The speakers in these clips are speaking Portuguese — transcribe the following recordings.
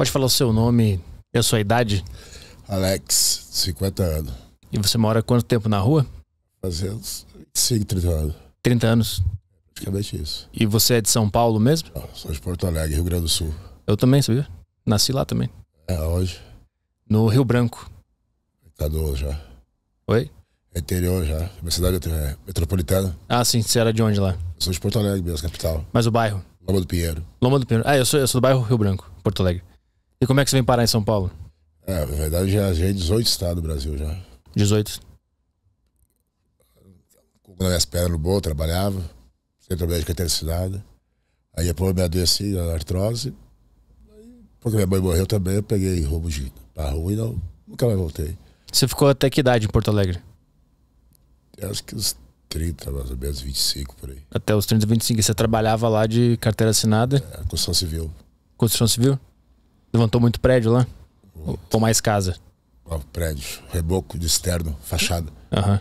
Pode falar o seu nome e a sua idade? Alex, 50 anos. E você mora quanto tempo na rua? Fazendo 25, 30 anos. 30 anos? Praticamente isso. E você é de São Paulo mesmo? Não, sou de Porto Alegre, Rio Grande do Sul. Eu também, sabia? Nasci lá também. É, hoje? No Rio Branco. Interior tá já. Oi? É interior já. Minha cidade é, é metropolitana. Ah, sim. Você era de onde lá? sou de Porto Alegre mesmo, capital. Mas o bairro? Loma do Pinheiro. Loma do Pinheiro. Ah, eu sou, eu sou do bairro Rio Branco, Porto Alegre. E como é que você vem parar em São Paulo? É, na verdade já, já é 18 estados do Brasil já. 18? Quando as pernas no bolo, trabalhava. Centro médico é assinada. Aí depois eu me adoeci, artrose. porque minha mãe morreu também, eu peguei roubo de pra rua e não, nunca mais voltei. Você ficou até que idade em Porto Alegre? Eu acho que uns 30, mais ou menos, 25 por aí. Até os 30, 25. E você trabalhava lá de carteira assinada? É, construção civil. Construção civil? Levantou muito prédio lá? Uhum. Ou mais casa? Oh, prédio, reboco de externo, fachada. Aham.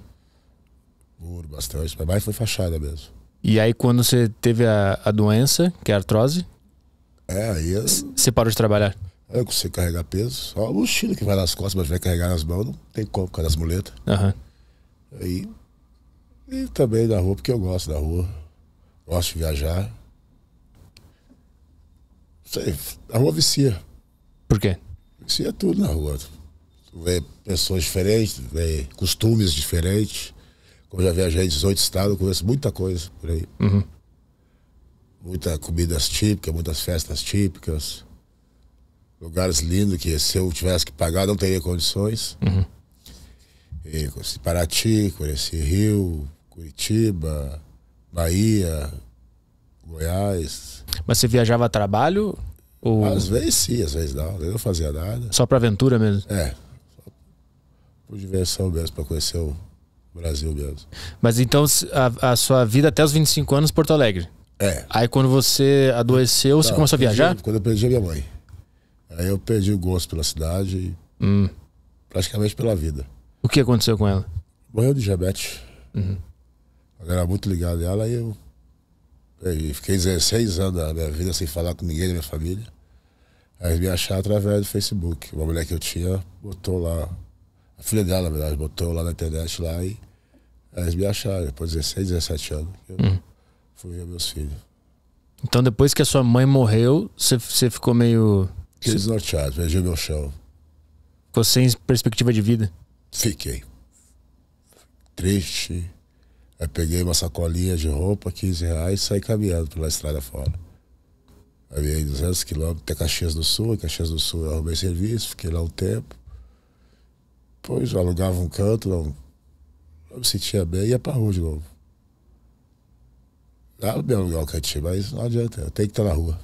Uhum. Muro, bastante. Mas mais foi fachada mesmo. E aí, quando você teve a, a doença, que é a artrose? É, aí. Eu... Você parou de trabalhar? Eu consigo carregar peso. Só o mochila que vai nas costas, mas vai carregar nas mãos, não tem como, por causa das muletas. Aham. Uhum. Aí. E também da rua, porque eu gosto da rua. Gosto de viajar. Sei, a rua vicia. Porquê? Isso é tudo na rua. Tu vê pessoas diferentes, vê costumes diferentes. Como já viajei em 18 estados, eu conheço muita coisa por aí. Uhum. Muita comidas típicas, muitas festas típicas. Lugares lindos que se eu tivesse que pagar, não teria condições. Uhum. E conheci Paraty, conheci Rio, Curitiba, Bahia, Goiás. Mas você viajava a trabalho? Ou... Às vezes sim, às vezes não. Né? Eu não fazia nada. Só pra aventura mesmo? É. Só por diversão mesmo, pra conhecer o Brasil mesmo. Mas então a, a sua vida até os 25 anos, Porto Alegre? É. Aí quando você adoeceu, não, você começou a viajar? Perdi, quando eu perdi a minha mãe. Aí eu perdi o gosto pela cidade e hum. praticamente pela vida. O que aconteceu com ela? Morreu de diabetes. Uhum. Eu era muito ligado a ela e eu e fiquei 16 anos da minha vida sem falar com ninguém da minha família. Aí me acharam através do Facebook. Uma mulher que eu tinha botou lá, a filha dela, na verdade, botou lá na internet lá e eles me acharam. Depois de 16, 17 anos, eu hum. fui ver meus filhos. Então depois que a sua mãe morreu, você ficou meio. Fiquei desnorteado, perdi o meu chão. Ficou sem perspectiva de vida? Fiquei. Triste Aí peguei uma sacolinha de roupa, 15 reais, e saí caminhando pela estrada fora. Aí vim 200 quilômetros até Caxias do Sul, em Caxias do Sul eu arrumei serviço, fiquei lá um tempo. Depois eu alugava um canto, não, não me sentia bem, ia pra rua de novo. Dá pra me alugar um cantinho, mas não adianta, eu tenho que estar na rua.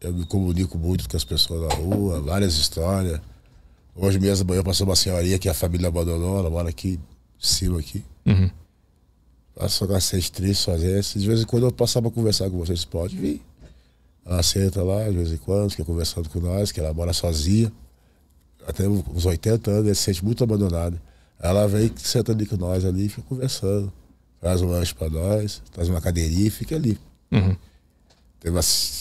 Eu me comunico muito com as pessoas na rua, várias histórias. Hoje mesmo, amanhã passou uma senhorinha que a família abandonou, ela mora aqui em cima aqui. Uhum jogar vocês três sozinhos. De vez em quando eu passava para conversar com vocês, pode vir. Ela senta lá, de vez em quando, fica conversando com nós, que ela mora sozinha. Até uns 80 anos, ela se sente muito abandonada. Ela vem, senta ali com nós ali, fica conversando. Traz um lanche para nós, traz uma cadeirinha e fica ali. Uhum. Tem uma,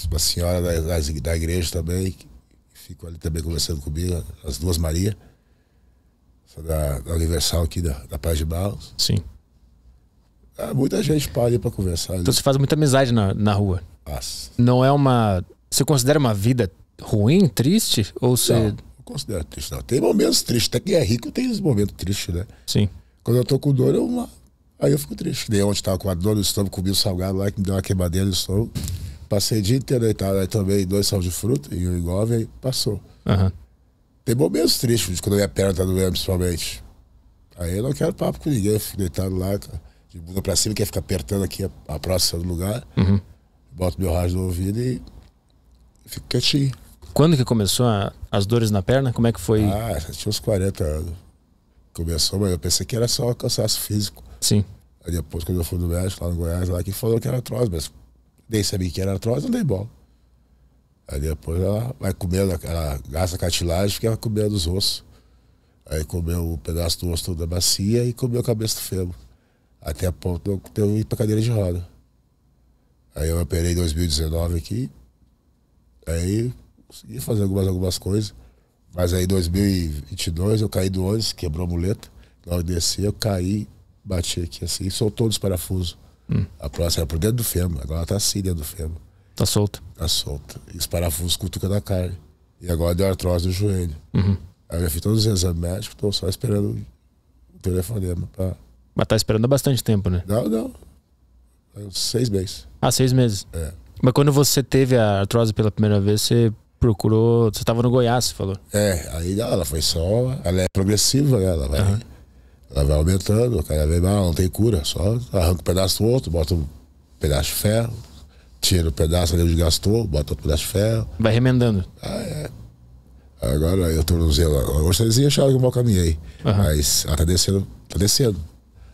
uma senhora da, da, da igreja também, que ficou ali também conversando comigo, as duas Maria, da, da Universal aqui da, da Paz de Barros. Sim é, muita gente para ali para conversar. Então né? você faz muita amizade na, na rua. Nossa. Não é uma. Você considera uma vida ruim, triste? Ou você. Não, não considero triste, não. Tem momentos tristes. Até quem é rico tem esses momentos tristes, né? Sim. Quando eu tô com dor, eu. Aí eu fico triste. Dei onde tava com a dor no estômago, comi um salgado lá que me deu uma queimadeira no estômago. Passei o dia inteiro deitado. Aí também dois sal de fruta e um engove, aí passou. Uhum. Tem momentos tristes, quando a minha perna tá doendo, principalmente. Aí eu não quero papo com ninguém, eu fico deitado lá, cara tá? de bunda pra cima, quer ficar apertando aqui a, a próxima do lugar. Uhum. Boto meu rádio no ouvido e fico quietinho. Quando que começou a, as dores na perna? Como é que foi? Ah, tinha uns 40 anos. Começou, mas eu pensei que era só cansaço físico. Sim. Aí depois, quando eu fui no médico lá no Goiás, lá que falou que era artrose, mas nem sabia que era artrose, não dei bola. Aí depois ela vai comendo, ela gasta cartilagem, fica comendo os ossos. Aí comeu um pedaço do osso da bacia e comeu a cabeça do fêmur até a ponto de eu ir pra cadeira de roda. Aí eu operei em 2019 aqui, aí consegui fazer algumas, algumas coisas. Mas aí em 2022 eu caí do ônibus, quebrou a muleta. Na hora de descer eu caí, bati aqui assim, soltou os parafusos. Hum. A próxima era é por dentro do fêmur, agora tá assim dentro do fêmur. Tá solto? Tá solto. E os parafusos cutucam na carne. E agora deu artrose no joelho. Uhum. Aí eu fiz todos os exames médicos, tô só esperando o telefonema pra mas tá esperando há bastante tempo, né? Não, não. Seis meses. Ah, seis meses. É. Mas quando você teve a artrose pela primeira vez, você procurou. Você estava no Goiás, você falou? É, aí ela foi só. Ela é progressiva, né? Ela vai, uhum. ela vai aumentando, cada vez mais, não tem cura. Só arranca um pedaço do outro, bota um pedaço de ferro, tira o um pedaço ali onde gastou, bota outro pedaço de ferro. Vai remendando. Ah, é. Agora eu tô no zelo. Hoje eles iam achar que eu mal caminhei. Uhum. Mas ela tá descendo, tá descendo.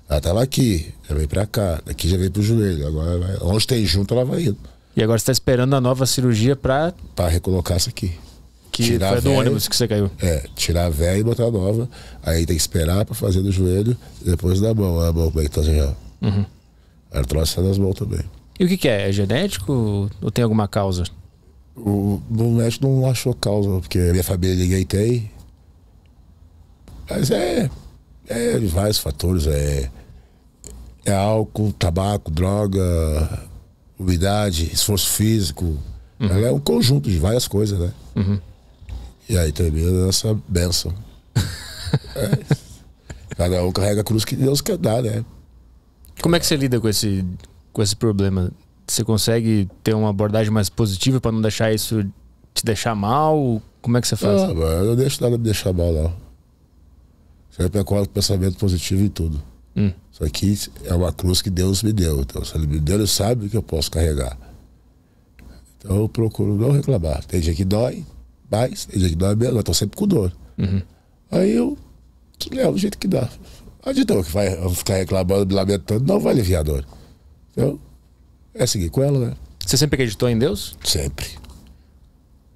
Ela tava tá aqui, já veio pra cá, daqui já veio pro joelho. Agora vai, onde tem junto, ela vai indo. E agora você tá esperando a nova cirurgia pra. Pra recolocar essa aqui. Que tirar foi do véia, ônibus que você caiu. É, tirar a velha e botar a nova. Aí tem que esperar pra fazer do joelho, depois da mão. A mão como é que tá assim, ó. Uhum. Ela trouxe nas mãos também. E o que, que é? É genético ou tem alguma causa? O, o médico não achou causa, porque minha família ninguém tem. Mas é. É vários fatores, é é álcool, tabaco, droga, umidade, esforço físico. Uhum. Ela é um conjunto de várias coisas, né? Uhum. E aí termina essa benção. é. Cada um carrega a cruz que Deus quer dar, né? Como é que você lida com esse, com esse problema? Você consegue ter uma abordagem mais positiva para não deixar isso te deixar mal? Como é que você faz? Não, eu não deixo nada me deixar mal, não. Sempre acordo com pensamento positivo e tudo. Hum. que é uma cruz que Deus me deu. Então, se Ele me deu, Ele sabe o que eu posso carregar. Então, eu procuro não reclamar. Tem dia que dói mais, tem dia que dói menos. Eu estou sempre com dor. Uhum. Aí eu levo do jeito que dá. Adianta então, que vai ficar reclamando, me lamentando, não vai aliviar a dor. Então, é seguir com ela, né? Você sempre acreditou em Deus? Sempre.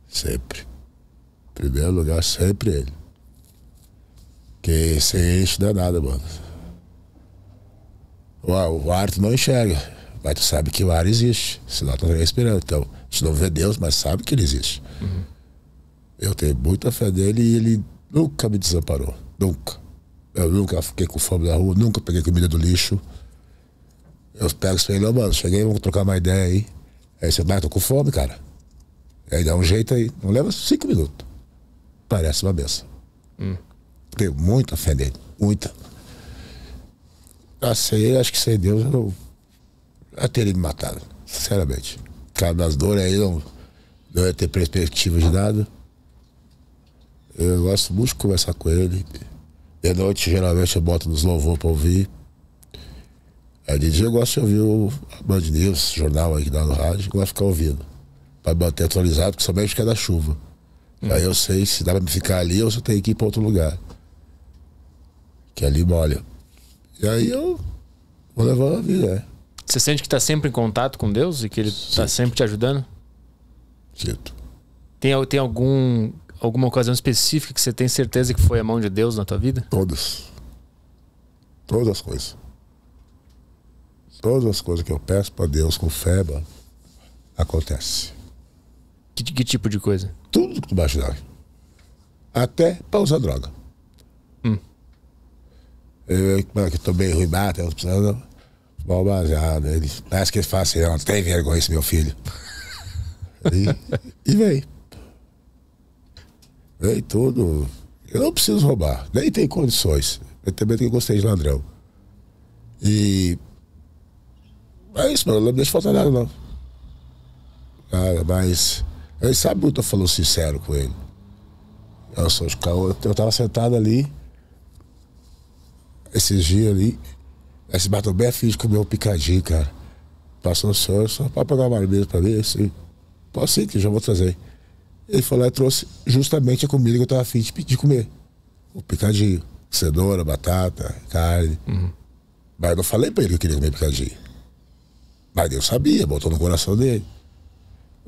Sempre. Em primeiro lugar, sempre Ele. Que sem ele não dá é nada, mano. O, ar tu não enxerga, mas tu sabe que o ar existe, senão tu não estaria esperando. Então, a gente não vê Deus, mas sabe que ele existe. Uhum. Eu tenho muita fé nele e ele nunca me desamparou. Nunca. Eu nunca fiquei com fome na rua, nunca peguei comida do lixo. Eu pego e falei, mano, cheguei, vamos trocar uma ideia aí. Aí você, mas tô com fome, cara. Aí dá um jeito aí. Não leva cinco minutos. Parece uma benção. Hum. Tenho muita fé nele, muita. Ah, sei, acho que sem Deus eu já teria me matado, sinceramente. cada das dores aí não, não ia ter perspectiva de nada. Eu gosto muito de conversar com ele. De noite, geralmente, eu boto nos louvor pra ouvir. Aí de dia eu gosto de ouvir o Band News, jornal aí que dá no rádio, eu gosto de ficar ouvindo. Pra manter atualizado, porque somente é da chuva. Hum. Aí eu sei se dá pra me ficar ali ou se eu tenho que ir pra outro lugar. Que é ali molha. E aí eu vou levando a vida, é. Você sente que está sempre em contato com Deus e que Ele está sempre te ajudando? Sinto. Tem, tem algum, alguma ocasião específica que você tem certeza que foi a mão de Deus na tua vida? Todas. Todas as coisas. Todas as coisas que eu peço para Deus com fé, acontece. Que, que tipo de coisa? Tudo que tu imaginar. Até para usar droga. Eu, é que eu bem ruim bate, eu precisando baseado Ele, parece que ele fala assim, não, tem vergonha esse meu filho. e, e veio. Veio tudo. Eu não preciso roubar, nem tem condições. Eu também que gostei de ladrão. E é isso, mano. Eu não me deixo faltar nada, não. Cara, mas ele sabe muito, eu falo sincero com ele. Eu sou eu tava sentado ali esses dias ali, esse Bato afim de comer um picadinho, cara. Passou o só, só pra pegar uma mesa pra ver se. Posso sim que já vou trazer. Ele falou e trouxe justamente a comida que eu tava afim de, pedir comer. O picadinho. Cenoura, batata, carne. Uhum. Mas eu não falei pra ele que eu queria comer picadinho. Mas eu sabia, botou no coração dele.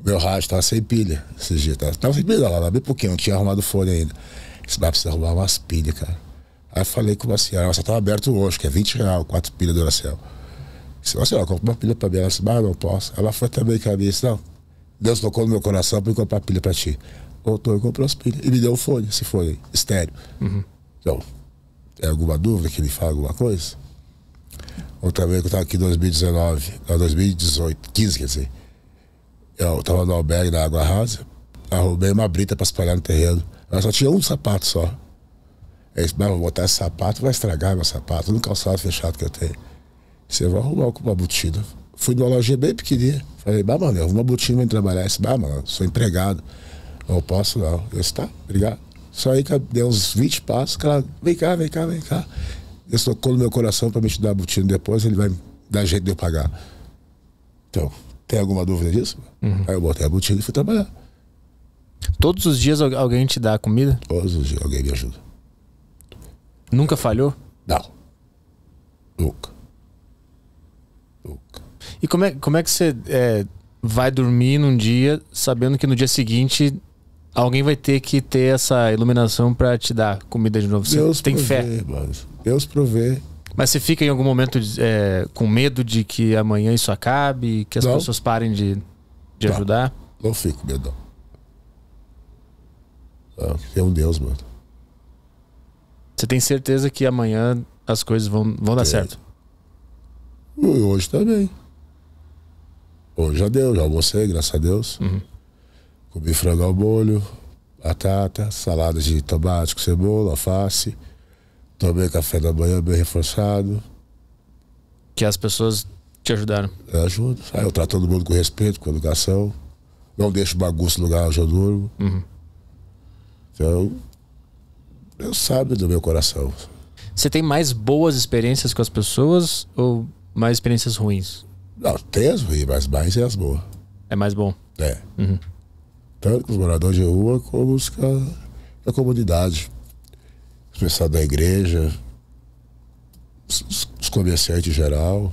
Meu rádio tava sem pilha esses dias. Tava, tava sem pilha lá, bem pouquinho não tinha arrumado fone ainda. Esse bar precisa arrumar umas pilhas, cara. Aí falei com o Marcial, só estava tá aberto hoje, que é 20 reais, quatro pilhas do Marcial. Disse, Marcial, compra uma pilha pra mim. Ela disse, mas não posso. Ela foi também que a disse, não, Deus tocou no meu coração pra eu comprar pilha pra ti. Voltou e comprou as pilhas. E me deu um fone, esse fone, estéreo. Uhum. Então, é alguma dúvida que ele fala alguma coisa? Outra vez que eu tava aqui em 2019, não, 2018, 15, quer dizer. Eu estava no albergue da Água Rasa, arrumei uma brita para espalhar no terreno. Ela só tinha um sapato só. É eu disse, mas vou botar esse sapato, vai estragar meu sapato, no calçado fechado que eu tenho. Você vai arrumar uma botina. Fui numa lojinha bem pequenininha. Falei, bah, mano, uma botina pra trabalhar. Eu disse, bah, mano, sou empregado. Não posso, não. Eu disse, tá, obrigado. Só aí que deu uns 20 passos, cara, vem cá, vem cá, vem cá. Eu tocou no meu coração pra me te dar a botina depois, ele vai dar jeito de eu pagar. Então, tem alguma dúvida disso? Uhum. Aí eu botei a botina e fui trabalhar. Todos os dias alguém te dá comida? Todos os dias alguém me ajuda. Nunca falhou? Não. Nunca. Nunca. E como é, como é que você é, vai dormir num dia sabendo que no dia seguinte alguém vai ter que ter essa iluminação para te dar comida de novo? Você Deus tem provê, fé. Deus provê. Mas você fica em algum momento é, com medo de que amanhã isso acabe, que as não. pessoas parem de, de não. ajudar? Não fico, medo. Tem um Deus, mano. Você tem certeza que amanhã as coisas vão, vão dar certo? E hoje também. Hoje já deu, já almocei, graças a Deus. Uhum. Comi frango ao molho, batata, salada de tomate com cebola, alface. Tomei café da manhã bem reforçado. Que as pessoas te ajudaram? Eu ajudo. eu trato todo mundo com respeito, com educação. Não deixo bagunça no lugar onde eu durmo. Uhum. Então, Deus sabe do meu coração. Você tem mais boas experiências com as pessoas ou mais experiências ruins? Não, tem as ruins, mas mais é as boas. É mais bom? É. Uhum. Tanto com os moradores de rua como os da comunidade. Os pessoal da igreja, os, os comerciantes em geral.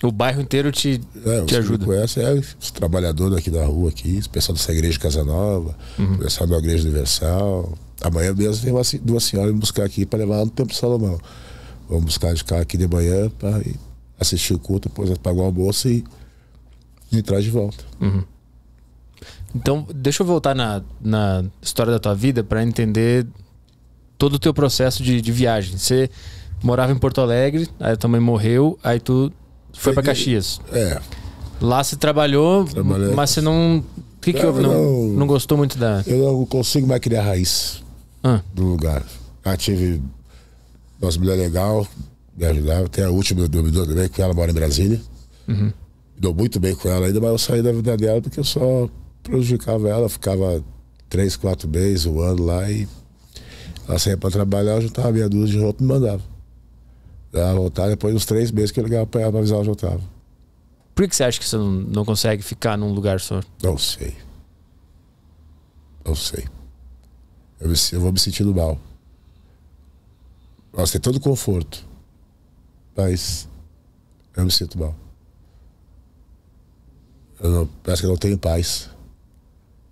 O bairro inteiro te, é, te ajuda. Conhece, é, os trabalhadores aqui da rua, aqui, o pessoal dessa igreja de Casa Nova, uhum. o pessoal da igreja universal, Amanhã mesmo vem uma, duas senhoras me buscar aqui para levar lá no Templo Salomão. Vamos buscar de carro aqui de manhã para assistir o culto, depois pagar o almoço e entrar de volta. Uhum. Então, deixa eu voltar na, na história da tua vida para entender todo o teu processo de, de, viagem. Você morava em Porto Alegre, aí tua mãe morreu, aí tu foi para Caxias. É. Lá você trabalhou, Trabalhei. mas você não. O que, que houve? Não, não, não gostou muito da. Eu não consigo mais criar raiz ah. do lugar. Já ah, tive nossa mulher legal, me ajudava. Tem a última do me também, que ela mora em Brasília. Uhum. Me deu muito bem com ela ainda, mas eu saí da vida dela porque eu só prejudicava ela. Ficava três, quatro meses, um ano lá e ela saía para trabalhar, eu juntava meia dúzia de roupa e me mandava. Ela voltava depois dos três meses que eu ligava para ela avisar onde eu tava. Por que você acha que você não consegue ficar num lugar só? Não sei. Não sei. Eu, eu vou me sentir mal. Posso ter todo o conforto, mas eu me sinto mal. Eu não, parece que eu não tenho paz.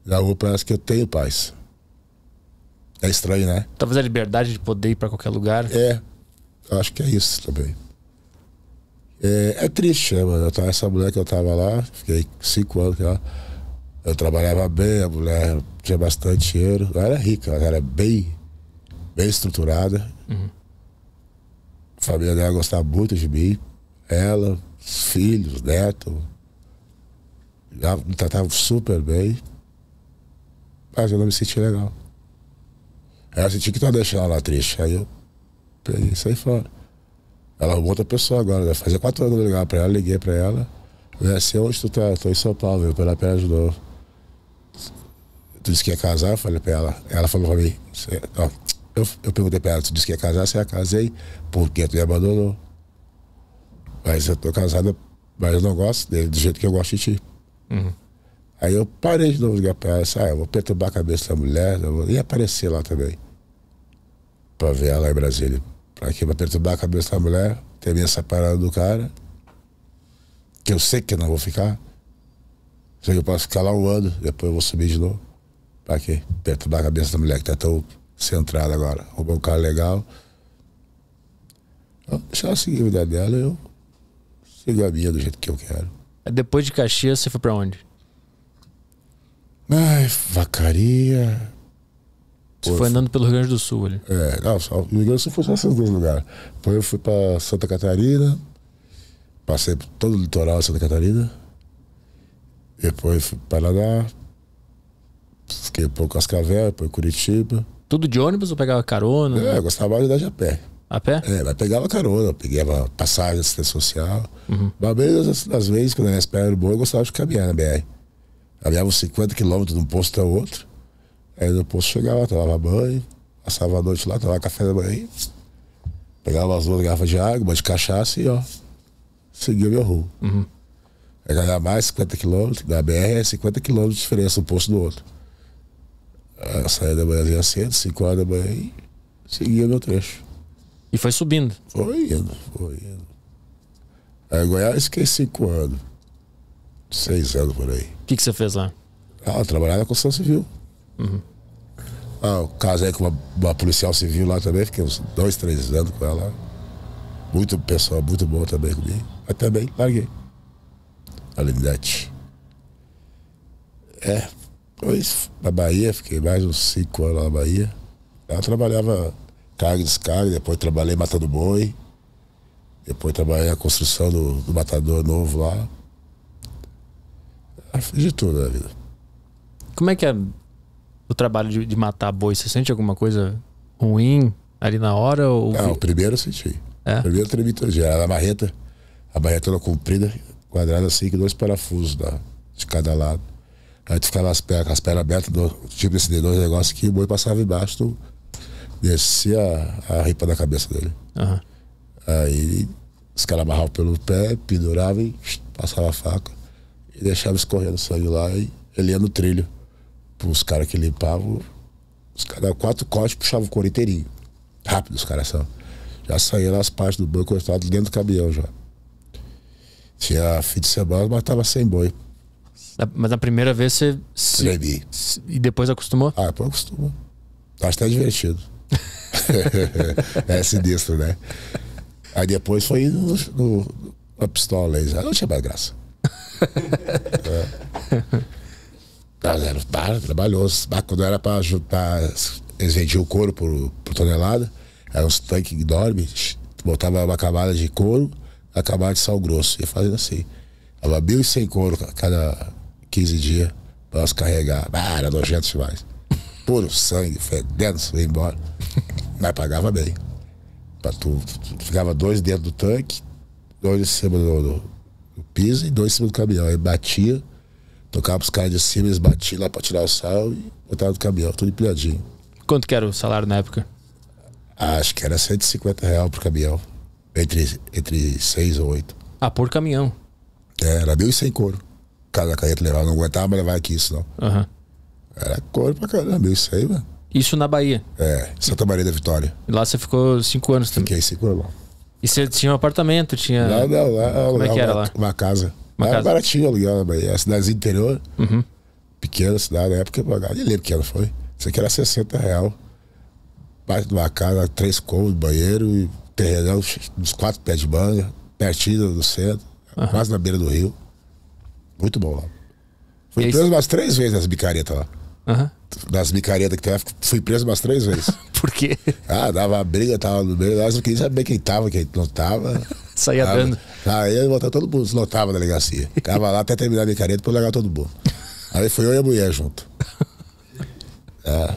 Na rua parece que eu tenho paz. É estranho, né? Talvez a liberdade de poder ir para qualquer lugar. É, acho que é isso também. É, é triste, né, mano? Tava, essa mulher que eu tava lá, fiquei cinco anos ela. Eu trabalhava bem, a mulher tinha bastante dinheiro. Ela era rica, ela era bem, bem estruturada. Uhum. A família dela gostava muito de mim. Ela, filhos, neto. Ela me tratava super bem. Mas eu não me senti legal. Aí eu senti que tava deixando ela triste. Aí eu peguei saí fora. Ela arrumou outra pessoa agora, né? Fazia quatro anos que eu ligava pra ela, liguei pra ela. Vem assim, onde tu tá? Eu tô em São Paulo, veio pela pé de novo tu disse que ia casar, eu falei pra ela. Ela falou pra mim, ó, eu, eu perguntei pra ela, tu disse que ia casar, você ia casei, porque tu me abandonou? Mas eu tô casada, mas eu não gosto dele do jeito que eu gosto de ti. Uhum. Aí eu parei de novo ligar pra ela, disse, ah, eu vou perturbar a cabeça da mulher, vou... e aparecer lá também. Pra ver ela em Brasília. Pra que vai perturbar a cabeça da mulher, ter essa parada do cara, que eu sei que eu não vou ficar. Sei que eu posso ficar lá um ano, depois eu vou subir de novo pra que perto da cabeça da mulher que tá tão centrada agora. Roubou um carro legal. Então, deixa ela seguir a vida dela, eu sigo a minha do jeito que eu quero. Depois de Caxias, você foi pra onde? Ai, vacaria. Você Pô, foi andando pelo Rio Grande do Sul ali. É, não, só, o Rio Grande do Sul foi só esses dois lugares. Depois eu fui pra Santa Catarina, passei por todo o litoral de Santa Catarina. Depois fui para Paraná, Fiquei por Cascavel, por Curitiba. Tudo de ônibus ou pegava carona? É, eu gostava de andar de a pé. A pé? É, mas pegava carona, pegava passagem, assistência social. Uhum. Uma vez, das, vezes, quando era espera bom, eu gostava de caminhar na BR. Caminhava uns 50 quilômetros de um posto a outro. Aí no posto chegava, tomava banho, passava a noite lá, tomava café da manhã. Pegava umas duas garrafas de água, uma de cachaça e ó, seguia meu rumo. Uhum. Aí mais 50 quilômetros, da BR é 50 quilômetros de diferença um posto do outro. Ah, saía saída da Brasília cedo, 5 horas da manhã, e seguia meu trecho. E foi subindo? Foi indo, foi indo. Aí Goiás fiquei 5 anos, 6 anos por aí. O que, você fez lá? Ah, eu trabalhava na construção civil. Uhum. Ah, eu casei com uma, uma, policial civil lá também, fiquei uns 2, 3 anos com ela. lá. Muito pessoal, muito bom também comigo. Mas também larguei. Alinete. É, depois, na Bahia, fiquei mais uns cinco anos na Bahia. Eu trabalhava carga e descarga, depois trabalhei matando boi. Depois trabalhei a construção do, do matador novo lá. Ah, fiz de tudo na vida. Como é que é o trabalho de, de, matar boi? Você sente alguma coisa ruim ali na hora? Ou... Não, ah, o primeiro eu senti. É? O primeiro tremi geral. A marreta a barreta toda comprida, quadrada assim, com dois parafusos da, de cada lado. Aí tu ficava com as pernas abertas, do, tipo esse D2, negócio que o boi passava embaixo, tu descia a, a ripa da cabeça dele. Uhum. Aí os caras amarravam pelo pé, penduravam e passava a faca. E deixava escorrendo sangue lá e ele ia no trilho. Os caras que limpavam, os caras, quatro cortes, puxavam o couro inteirinho. Rápido os caras são. Já saía nas partes do boi cortado dentro do caminhão já. Tinha fim de semana, mas tava sem boi. Mas na primeira vez você. Se, Se, e depois acostumou? Ah, depois acostumou Acho que tá divertido. é sinistro, né? Aí depois foi no, no, na pistola aí já. Não tinha mais graça. é. Era bar, trabalhoso. quando era pra juntar. Eles vendiam o couro por, por tonelada. Era uns tanques enormes. Botava uma camada de couro, a camada de sal grosso. Ia fazendo assim. Tava sem couro cada 15 dias pra nós carregar. Ah, era nojento demais. Puro sangue, fedendo, foi embora. Mas pagava bem. Pra tu, tu ficava dois dentro do tanque, dois em cima do, do, do piso e dois em cima do caminhão. Aí batia, tocava os caras de cima, eles batiam lá pra tirar o sal e botava no caminhão, tudo empilhadinho. Quanto que era o salário na época? Acho que era 150 reais por caminhão. Entre, entre seis ou oito Ah, por caminhão? É, era 1.100 couro cara da carreta não aguentava levar aqui isso, não. Uhum. Era cor pra caramba, isso aí, velho. Isso na Bahia? É, Santa Maria da Vitória. E lá você ficou cinco anos também? Fiquei cinco anos lá. E você tinha um apartamento, tinha... não, lá. Como lá, é que era uma, lá? Uma casa. Uma casa. Era baratinho aluguel na Bahia, a cidade interior. Uhum. Pequena cidade, na época, nem lembro que ela foi. Isso aqui era 60 real. Parte de uma casa, três cômodos, banheiro e terrenão, uns quatro pés de banho, pertinho do centro, uhum. quase na beira do rio. Muito bom lá. Fui e é preso isso? umas três vezes nas bicaretas lá. Uhum. Nas micaretas que tava, fui preso umas três vezes. Por quê? Ah, dava briga, tava no meio, nós não queria saber quem tava, quem não tava. Saía tava, dando. Aí ah, eu voltava todo mundo, lotava na delegacia. Ficava lá até terminar a micareta, depois legal todo mundo. Aí foi eu e a mulher junto. É.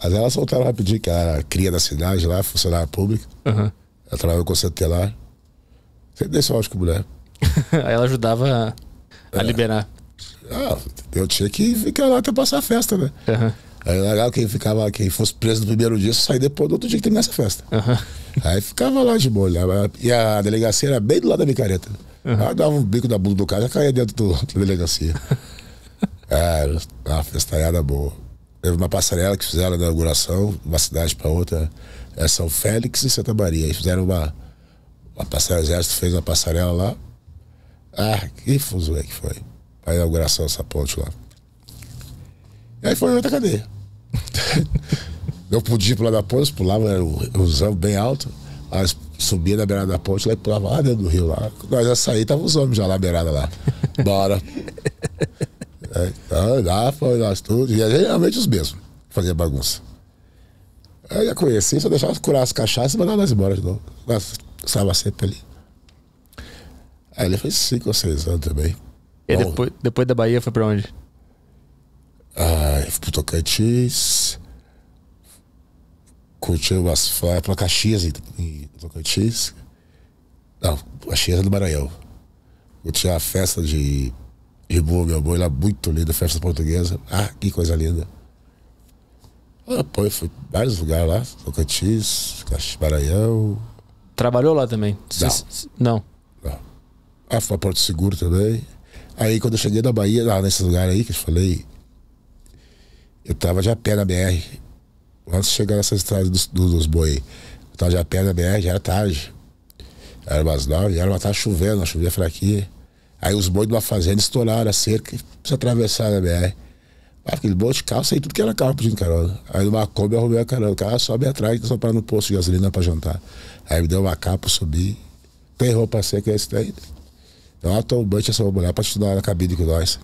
Mas ela soltaram rapidinho, que era a cria da cidade lá, funcionária pública. Uhum. Ela trabalhava com o CT lá. Sempre dei sorte com mulher. Aí ela ajudava a, é. liberar. Ah, eu tinha que ficar lá até passar a festa, né? Uhum. Aí legal quem ficava, quem fosse preso no primeiro dia, sair depois do outro dia que terminasse a festa. Uhum. Aí ficava lá de boa. Né? E a delegacia era bem do lado da micareta. Uhum. Aí dava um bico da bunda do cara e caía dentro do, da delegacia. É, era é, uma festalhada boa. Teve uma passarela que fizeram na inauguração, de uma cidade para outra, é São Félix e Santa Maria. Eles fizeram uma. A Passarela Exército fez uma passarela lá. Ah, que é que foi. A inauguração dessa ponte lá. E aí foi outra cadeia. eu podia pular da ponte, pulava, eu usava bem alto, mas subia na beirada da ponte lá e pulava lá dentro do rio lá. Nós já sair, tava os homens já lá na beirada lá. Bora. é, então, lá foi nós tudo, e geralmente os mesmos, fazia bagunça. Aí ia conhecer, só deixava curar as cachaças e mandava nós embora de novo. Nós estava sempre ali. É, ele fez cinco ou seis anos também. E depois, depois da Bahia foi pra onde? Ah, fui pro Tocantins. Curti umas foi pra Caxias em, em Tocantins. Não, Caxias é do Maranhão. Curti a festa de Irmão, meu amor, lá muito linda, festa portuguesa. Ah, que coisa linda. Ah, pô, eu fui vários lugares lá, Tocantins, Maranhão. Trabalhou lá também? Não. Não a fui Porto Seguro também. Aí quando eu cheguei na Bahia, lá nesse lugar aí que eu falei, eu tava já a pé na BR. Antes de chegar nessas estradas dos, dos boi, eu tava já a pé na BR, já era tarde. Era umas nove, era uma tarde chovendo, chovia fraquinha. Aí os bois de uma fazenda estouraram a cerca e atravessar atravessaram a BR. aquele boi de carro, saí tudo que era carro pedindo carona. Aí numa Kombi eu arrumei a carona. O cara sobe atrás, tá só para no posto de gasolina para jantar. Aí me deu uma capa, subi. Tem roupa seca, esse é daí. Então atualmente essa mulher para estudar na cabine com nós.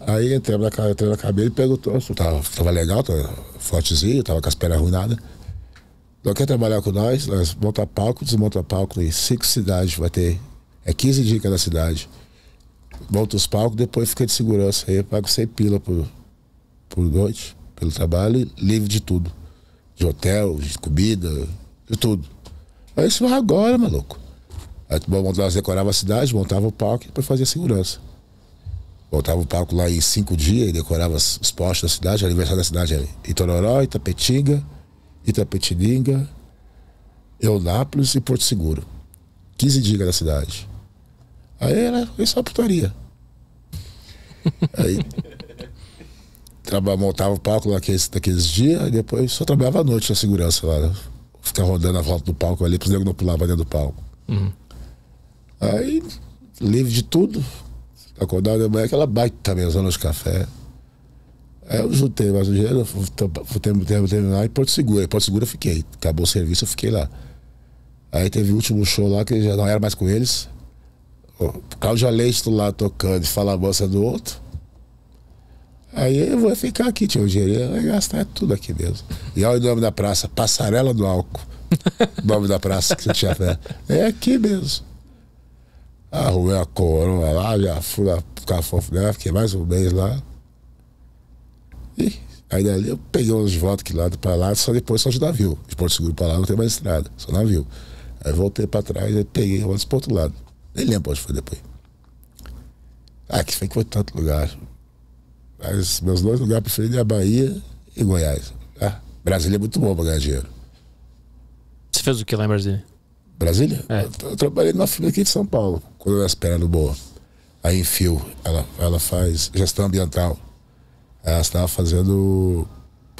Aí entramos na, entrei na cabine e perguntou tava, tá, tava legal, tava tá fortezinho, tava com as pernas arruinadas. Então quer trabalhar com nós, nós monta palco, desmonta palco em cinco cidades, vai ter. É 15 dias cada cidade. Monta os palcos, depois fica de segurança aí, pago 100 pila por, por noite, pelo trabalho, livre de tudo. De hotel, de comida, de tudo. Aí isso vai agora, maluco. Aí montava, decorava a cidade, montava o palco e depois fazia segurança. Montava o palco lá em cinco dias e decorava os postos da cidade, aniversário da cidade era Itororó, Itapetinga, Itapetininga, Eunápolis e Porto Seguro. 15 dias da cidade. Aí era isso é putaria. Aí traba, montava o palco naqueles, naqueles dias e depois só trabalhava à noite na segurança lá. Né? Ficava rodando a volta do palco ali, para os negros não pulavam dentro do palco. Uhum. Aí, livre de tudo, acordava de manhã, aquela baita mesa nos café. Aí eu juntei mais um dinheiro, fui terminar em Porto Seguro. Em Porto Seguro eu fiquei. Acabou o serviço, eu fiquei lá. Aí teve o último show lá, que já não era mais com eles. O Cláudio Leite lá tocando, fala a moça do outro. Aí eu vou ficar aqui, tinha o dinheiro, vai gastar tudo aqui mesmo. E olha o nome da praça, Passarela do Álcool. nome da praça que você tinha. É aqui mesmo. Arrumei a corona lá, já fui lá pro fofo dela, fiquei mais um mês lá. E aí dali eu peguei uns votos que lá para lá, só depois só de navio. De Porto Seguro para lá não tem mais estrada, só navio. Aí voltei para trás e peguei votos pro outro lado. Nem lembro onde foi depois. Ah, que foi que foi tanto lugar. Mas meus dois lugares preferidos é a Bahia e Goiás. Ah, Brasília é muito bom pra ganhar dinheiro. Você fez o que lá em Brasília? Brasília? É. Eu, eu trabalhei numa firma aqui de São Paulo, quando eu era esperando boa. A Enfio, ela, ela faz gestão ambiental. Ela estava fazendo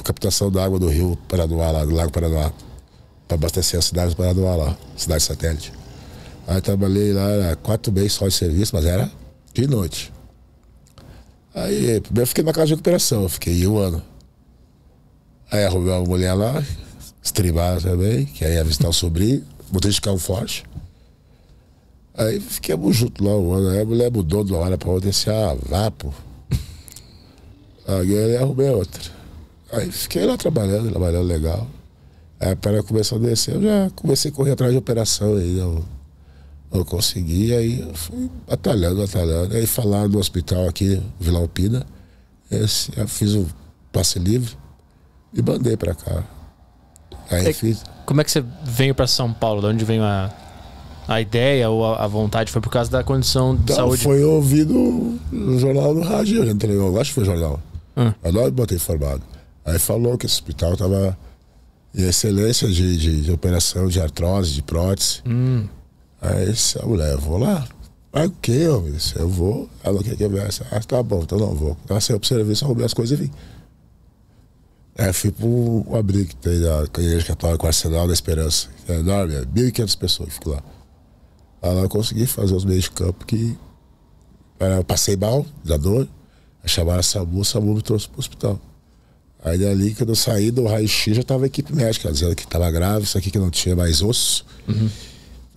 captação da água do rio Paraná, lá, do Lago Paraná, para abastecer a cidade do Paraná, lá, cidade satélite. Aí trabalhei lá, era quatro meses só de serviço, mas era de noite. Aí, primeiro eu fiquei na casa de recuperação, fiquei um ano. Aí arrumei uma mulher lá, estribada também, que aí ia visitar o sobrinho. Botei carro forte. Aí fiquemos juntos lá um ano. Aí a mulher mudou de uma hora para outra e disse, ah, vá, pô. Aí eu arrumei outra. Aí fiquei lá trabalhando, trabalhando legal. Aí a perna começou a descer, eu já comecei a correr atrás de operação aí, eu não consegui. Aí fui batalhando, batalhando. Aí falar no hospital aqui, Vila Alpina, esse, eu fiz o um passe livre e mandei para cá. Aí é, fiz como é que você veio para São Paulo? De onde veio a, a ideia ou a, a vontade? Foi por causa da condição de então, saúde? Foi ouvido no jornal do rádio, que Eu acho que foi jornal. Hum. Eu botei informado. Aí falou que esse hospital tava em excelência de, de, de operação de artrose, de prótese. Hum. Aí a ah, mulher, eu vou lá. Aí o que, eu, eu vou. Ela quer quebrar essa. Ah, tá bom, então não vou. Ela saiu pro serviço, arrumei as coisas e vim. É, fui pro abrigo que tem da Igreja Católica, o Arsenal da Esperança, é enorme, é 1.500 pessoas que ficam lá. Aí lá eu consegui fazer os meios de campo que. Eu passei mal, da dor, aí chamaram a SAMU, a SAMU me trouxe pro hospital. Aí dali, quando eu saí do raio-x, já tava a equipe médica, dizendo que tava grave, isso aqui que não tinha mais osso. Uhum.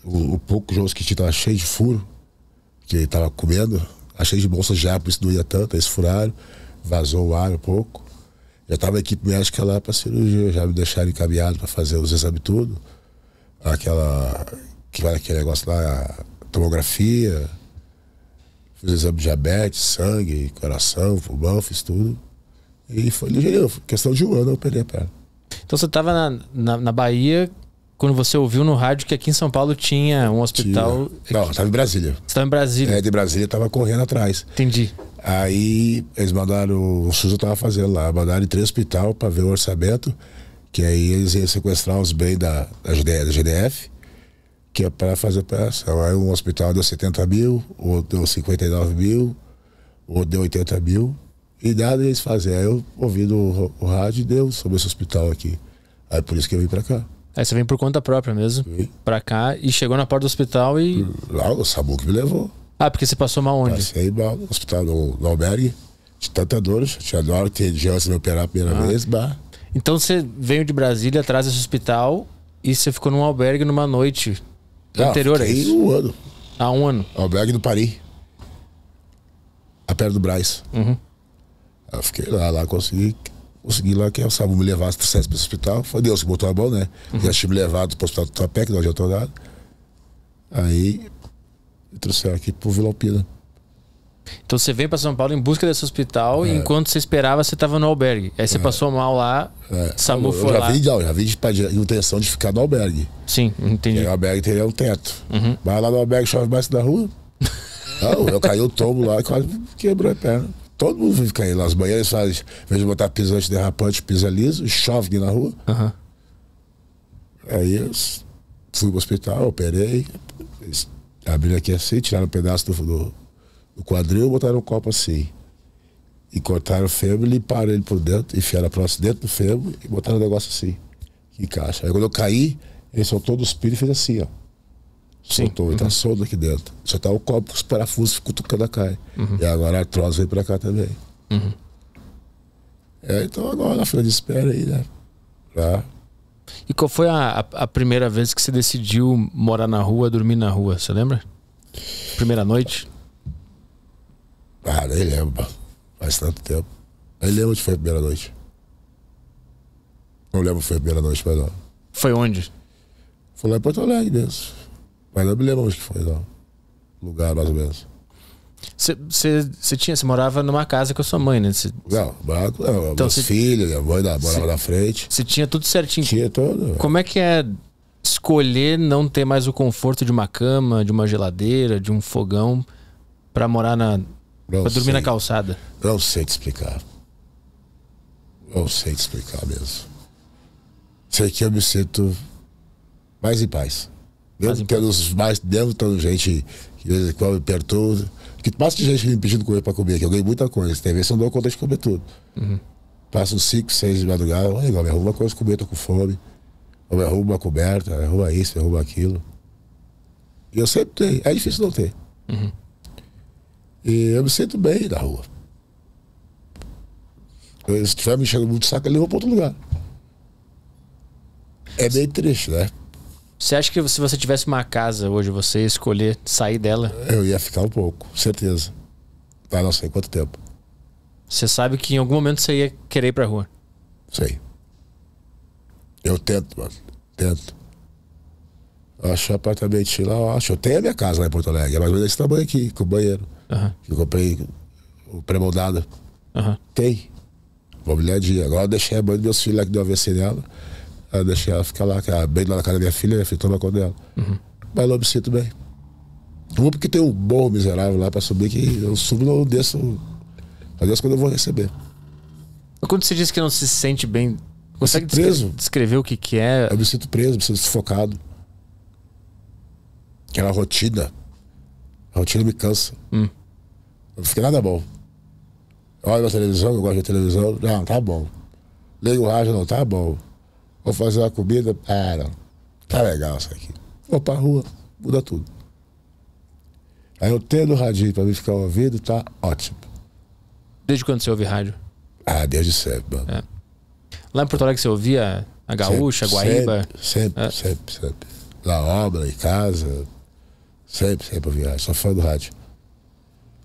O, o, pouco de osso que tinha tava cheio de furo, que tava comendo, achei de bolsa já, por isso doía tanto, eles furaram, vazou o ar um pouco. Já estava a equipe médica lá para cirurgia, já me deixaram encaminhado para fazer os exames tudo. Aquela. que vai aquele negócio lá, tomografia, fiz exame de diabetes, sangue, coração, pulmão, fiz tudo. E foi ligeirinho, questão de um ano eu perdi a perna. Então você estava na, na, na, Bahia quando você ouviu no rádio que aqui em São Paulo tinha um hospital. Tinha. Não, estava em Brasília. Você estava em Brasília. É, de Brasília estava correndo atrás. Entendi. Aí eles mandaram, o SUS estava fazendo lá, mandaram em três hospital para ver o orçamento, que aí eles iam sequestrar os bens da, da, GDF, da GDF que é para fazer operação. Aí um hospital deu 70 mil, outro deu 59 mil, outro deu 80 mil, e nada eles faziam. Aí eu ouvindo o, o rádio deu sobre esse hospital aqui. Aí por isso que eu vim para cá. Aí você vem por conta própria mesmo, para cá, e chegou na porta do hospital e. Hum, lá o sabu que me levou. Ah, porque você passou mal onde? Passei mal no hospital, do albergue, de tanta dor, tinha dor ter região se me operar a primeira ah. vez, bah. Então você veio de Brasília, atrás desse hospital, e você ficou num albergue numa noite ah, anterior a isso? um ano. Há ah, um ano? Albergue do Paris. A perto do Braz. Uhum. Eu fiquei lá, lá consegui consegui lá que o sabia me levasse pro para o hospital. Foi Deus que botou a mão, né? Uhum. Já tive levado para o hospital do Tapé, que nós já tô dado. Aí trouxe aqui pro Vila Alpina. Então você vem para São Paulo em busca desse hospital é. e enquanto você esperava, você estava no albergue. Aí você é. passou mal lá, é. SAMU eu, foi já lá. Vi, não, já vi de, de intenção de ficar no albergue. Sim, entendi. E o albergue teria um teto. Uhum. Vai lá no albergue, chove mais da rua. não, eu caí o tombo lá e quase quebrou a perna. Todo mundo vive caindo lá. As banheiras fazem, em de botar piso antiderrapante, pisa é liso, chove aqui na rua. Uhum. Aí eu fui pro hospital, operei abriram aqui assim, tiraram um pedaço do, do, do quadril, botaram um copo assim. E cortaram o fêmur, limparam ele por dentro, enfiaram a próstata dentro do fêmur e botaram um negócio assim, que encaixa. Aí quando eu caí, ele soltou do espírito e fez assim, ó. Soltou, uhum. ele tá uhum. solto aqui dentro. Só tá o copo com os parafusos cutucando a cara. Uhum. E agora a artrose veio pra cá também. Uhum. É, então agora na fila de espera aí, né? Pra e qual foi a, a, primeira vez que você decidiu morar na rua, dormir na rua? Você lembra? Primeira noite? Ah, nem lembro. Faz tanto tempo. Nem lembro de foi a primeira noite. Não lembro foi a primeira noite, mas não. Foi onde? Foi lá em Porto Alegre mesmo. Mas não me lembro onde foi, não. Lugar, mais ou menos. Você tinha, você morava numa casa com a sua mãe, né? Cê, não, barco, não, então, meus filhos, a mãe da, morava na frente. Você tinha tudo certinho. Tinha tudo. Como é que é escolher não ter mais o conforto de uma cama, de uma geladeira, de um fogão para morar na, não pra dormir sei. na calçada? Não sei te explicar. Não sei te explicar mesmo. Sei que eu me sinto mais em paz. Mesmo tendo os mais dentro, tendo gente que come perto. em Que passa de gente me pedindo comer para comer, que eu ganhei muita coisa. Tem vezes que eu não dou conta de comer tudo. Uhum. uns 5, 6 de madrugada, olha, me arruma uma coisa de comer, tô com fome. Ou me arruma uma coberta, me arruma isso, me arruma aquilo. E eu sempre tenho. É difícil não ter. Uhum. E eu me sinto bem na rua. Eu, se estiver me enchendo muito saco, eu vou para outro lugar. É meio triste, né? Você acha que se você tivesse uma casa hoje, você ia escolher sair dela? Eu ia ficar um pouco, certeza. Ah, não sei quanto tempo. Você sabe que em algum momento você ia querer ir pra rua? Sei. Eu tento, mano. Tento. Acho o apartamento lá, eu acho. Eu tenho a minha casa lá em Porto Alegre. É mais ou menos desse tamanho aqui, com o banheiro. Uhum. Eu comprei o pré-moldado. Uhum. Tem. Vou dia. Agora eu deixei a mãe dos meus filhos lá que deu VC nela. Eu deixei ela ficar lá, que é bem lá na casa da minha filha, minha né, filha toma conta dela. Uhum. Mas eu me sinto bem. Vou porque tem um bom miserável lá pra subir que eu subo não desço. Eu desço quando eu vou receber. Quando você diz que não se sente bem, consegue preso. descrever o que, que é? Eu me sinto preso, me sinto sufocado. Aquela rotina. A rotina me cansa. Hum. Não fica nada bom. Olha olho na televisão, eu gosto de televisão. Não, tá bom. Leio o rádio, não, tá bom vou fazer uma comida. Cara, ah, Tá legal isso aqui. Vou pra rua, muda tudo. Aí eu tendo o radinho pra mim ficar ouvindo, tá ótimo. Desde quando você ouve rádio? Ah, desde sempre, mano. É. Lá em Porto Alegre você ouvia a Gaúcha, sempre, a Guaíba? Sempre, é. sempre, sempre. Na obra, em casa. Sempre, sempre ouvi rádio. Sou fã do rádio.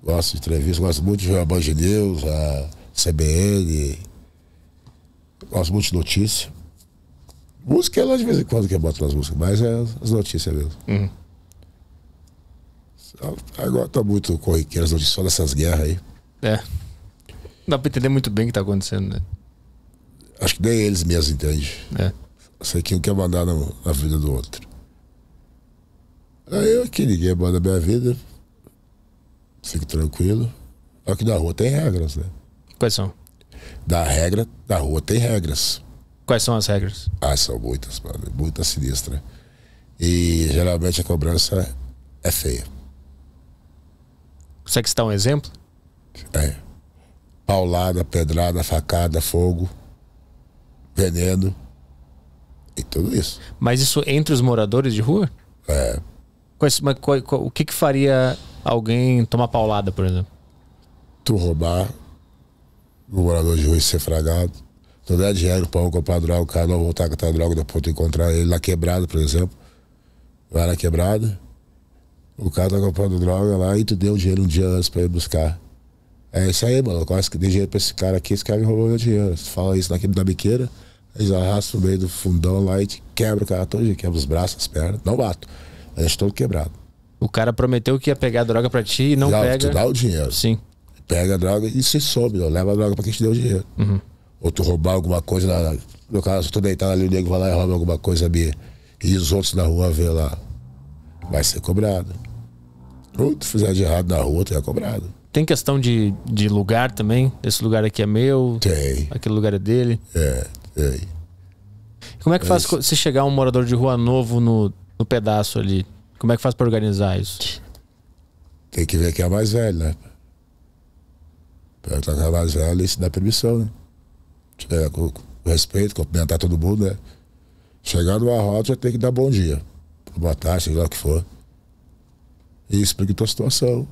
Gosto de entrevistas, gosto muito de ver a Band News, a CBN. Gosto muito de notícia. Música é lá de vez em quando que eu boto umas músicas, mas é as notícias mesmo. Uhum. Agora tá muito corriqueiro as notícias só dessas guerras aí. É. Dá pra entender muito bem o que tá acontecendo, né? Acho que nem eles mesmos entendem. É. Sei que um quer mandar na, na vida do outro. Aí eu que ninguém manda minha vida. Fico tranquilo. Só que na rua tem regras, né? Quais são? Da regra, da rua tem regras. Quais são as regras? Ah, são muitas, mano. Muita sinistra. E geralmente a cobrança é feia. você Consegue citar um exemplo? É. Paulada, pedrada, facada, fogo, veneno e tudo isso. Mas isso entre os moradores de rua? É. Mas, mas, o que, que faria alguém tomar paulada, por exemplo? Tu roubar, o morador de rua ser fragado então, é dinheiro para um comprar droga, o cara não voltar com a droga, depois tu encontrar ele na quebrada, por exemplo. Vai na quebrada, o cara tá comprando droga lá e tu deu o dinheiro um dia antes pra ele buscar. É isso aí, mano. Eu quase que dei dinheiro pra esse cara aqui, esse cara me roubou meu dinheiro. Tu fala isso naquele da biqueira, eles arrastam no meio do fundão lá e te quebra o cara todo dia, quebra os braços, as pernas. Não bato. gente todo quebrado. O cara prometeu que ia pegar a droga pra ti e não dá, pega. Tu dá o dinheiro. Sim. Pega a droga e se sobe, ó. leva a droga pra quem te deu o dinheiro. Uhum ou tu roubar alguma coisa, na, no caso, tu deitar ali, o nego vai lá e rouba alguma coisa minha. E os outros na rua vê lá. Vai ser cobrado. Ou tu fizer de errado na rua, tu é cobrado. Tem questão de, de lugar também? Esse lugar aqui é meu? Tem. Aquele lugar é dele? É, tem. Como é que é faz se chegar um morador de rua novo no, no pedaço ali? Como é que faz para organizar isso? Tem que ver quem é mais velho, né? Pra quem mais velho, isso dá permissão, né? é, com, respeito, cumprimentar todo mundo, né? Chegar no rota já tem que dar bom dia. Boa tarde, seja lá o que for. E explica a situação.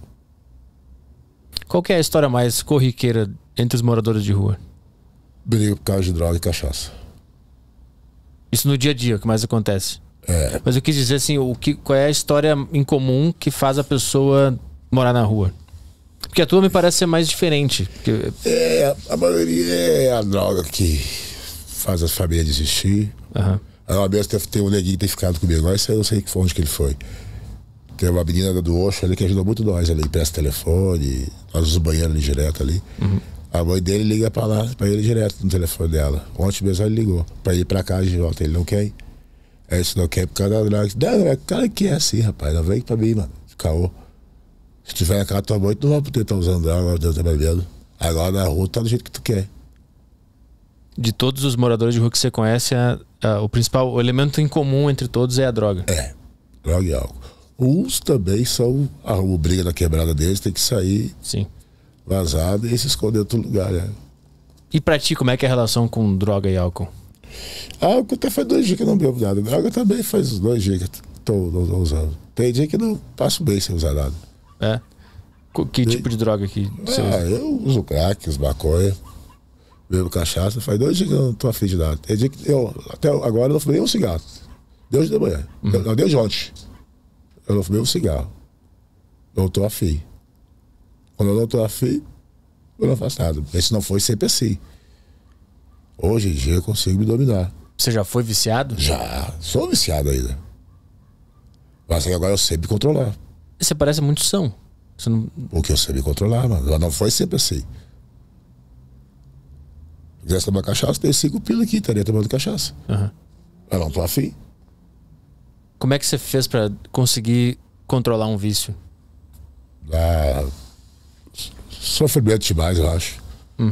Qual é a história mais corriqueira entre os moradores de rua? Briga por causa de droga e cachaça. Isso no dia a dia, o que mais acontece? É. Mas eu quis dizer assim, o que, qual é a história em comum que faz a pessoa morar na rua? Porque a tua me parece ser mais diferente. Porque... É, a maioria é a droga que faz as famílias desistir. Uhum. Uma vez tem um neguinho que tem ficado comigo, mas eu não sei onde que ele foi. Tem uma menina do Oxo ali que ajudou muito nós ali, presta telefone, nós usamos banheiro ali direto ali. Uhum. A mãe dele liga pra lá, pra ele direto no telefone dela. Ontem mesmo ele ligou, pra ir pra casa de volta, ele não quer ir. Aí se não quer por causa da droga. Não, cara que é assim, rapaz, não vem pra mim, mano. Caô. Se tiver na casa da tua mãe, tu não vai poder estar tá usando ela, Deus tá bebendo. Agora na rua tá do jeito que tu quer. De todos os moradores de rua que você conhece, a, a, o principal o elemento em comum entre todos é a droga. É, droga e álcool. Uns também são a briga na quebrada deles, tem que sair Sim. vazado e se esconder em outro lugar. Né? E pra ti, como é que é a relação com droga e álcool? Álcool até faz dois dias que eu não bebo nada. Droga também faz dois dias que eu tô, tô, tô usando. Tem dia que eu não passo bem sem usar nada. É? Que tipo de droga aqui? ah, Eu uso crack, uso maconha, bebo cachaça. Faz dois dias que eu não tô afim de nada. Tem dia que eu, até agora, eu não fumei um cigarro. Deus de manhã. Uhum. Eu, não, Deus de ontem. Eu não fumei um cigarro. Não tô afim. Quando eu não tô afim, eu não faço nada. Mas se não foi sempre assim. Hoje em dia eu consigo me dominar. Você já foi viciado? Já. Sou viciado ainda. Mas agora eu sei me controlar. Você parece muito são. Você não... O que eu sabia controlar, mano. Não foi sempre assim. Se quisesse tomar cachaça, tem cinco pilas aqui, tá estaria tomando cachaça. Uhum. Eu não tô afim. Como é que você fez para conseguir controlar um vício? Ah, sofrimento demais, eu acho. Hum.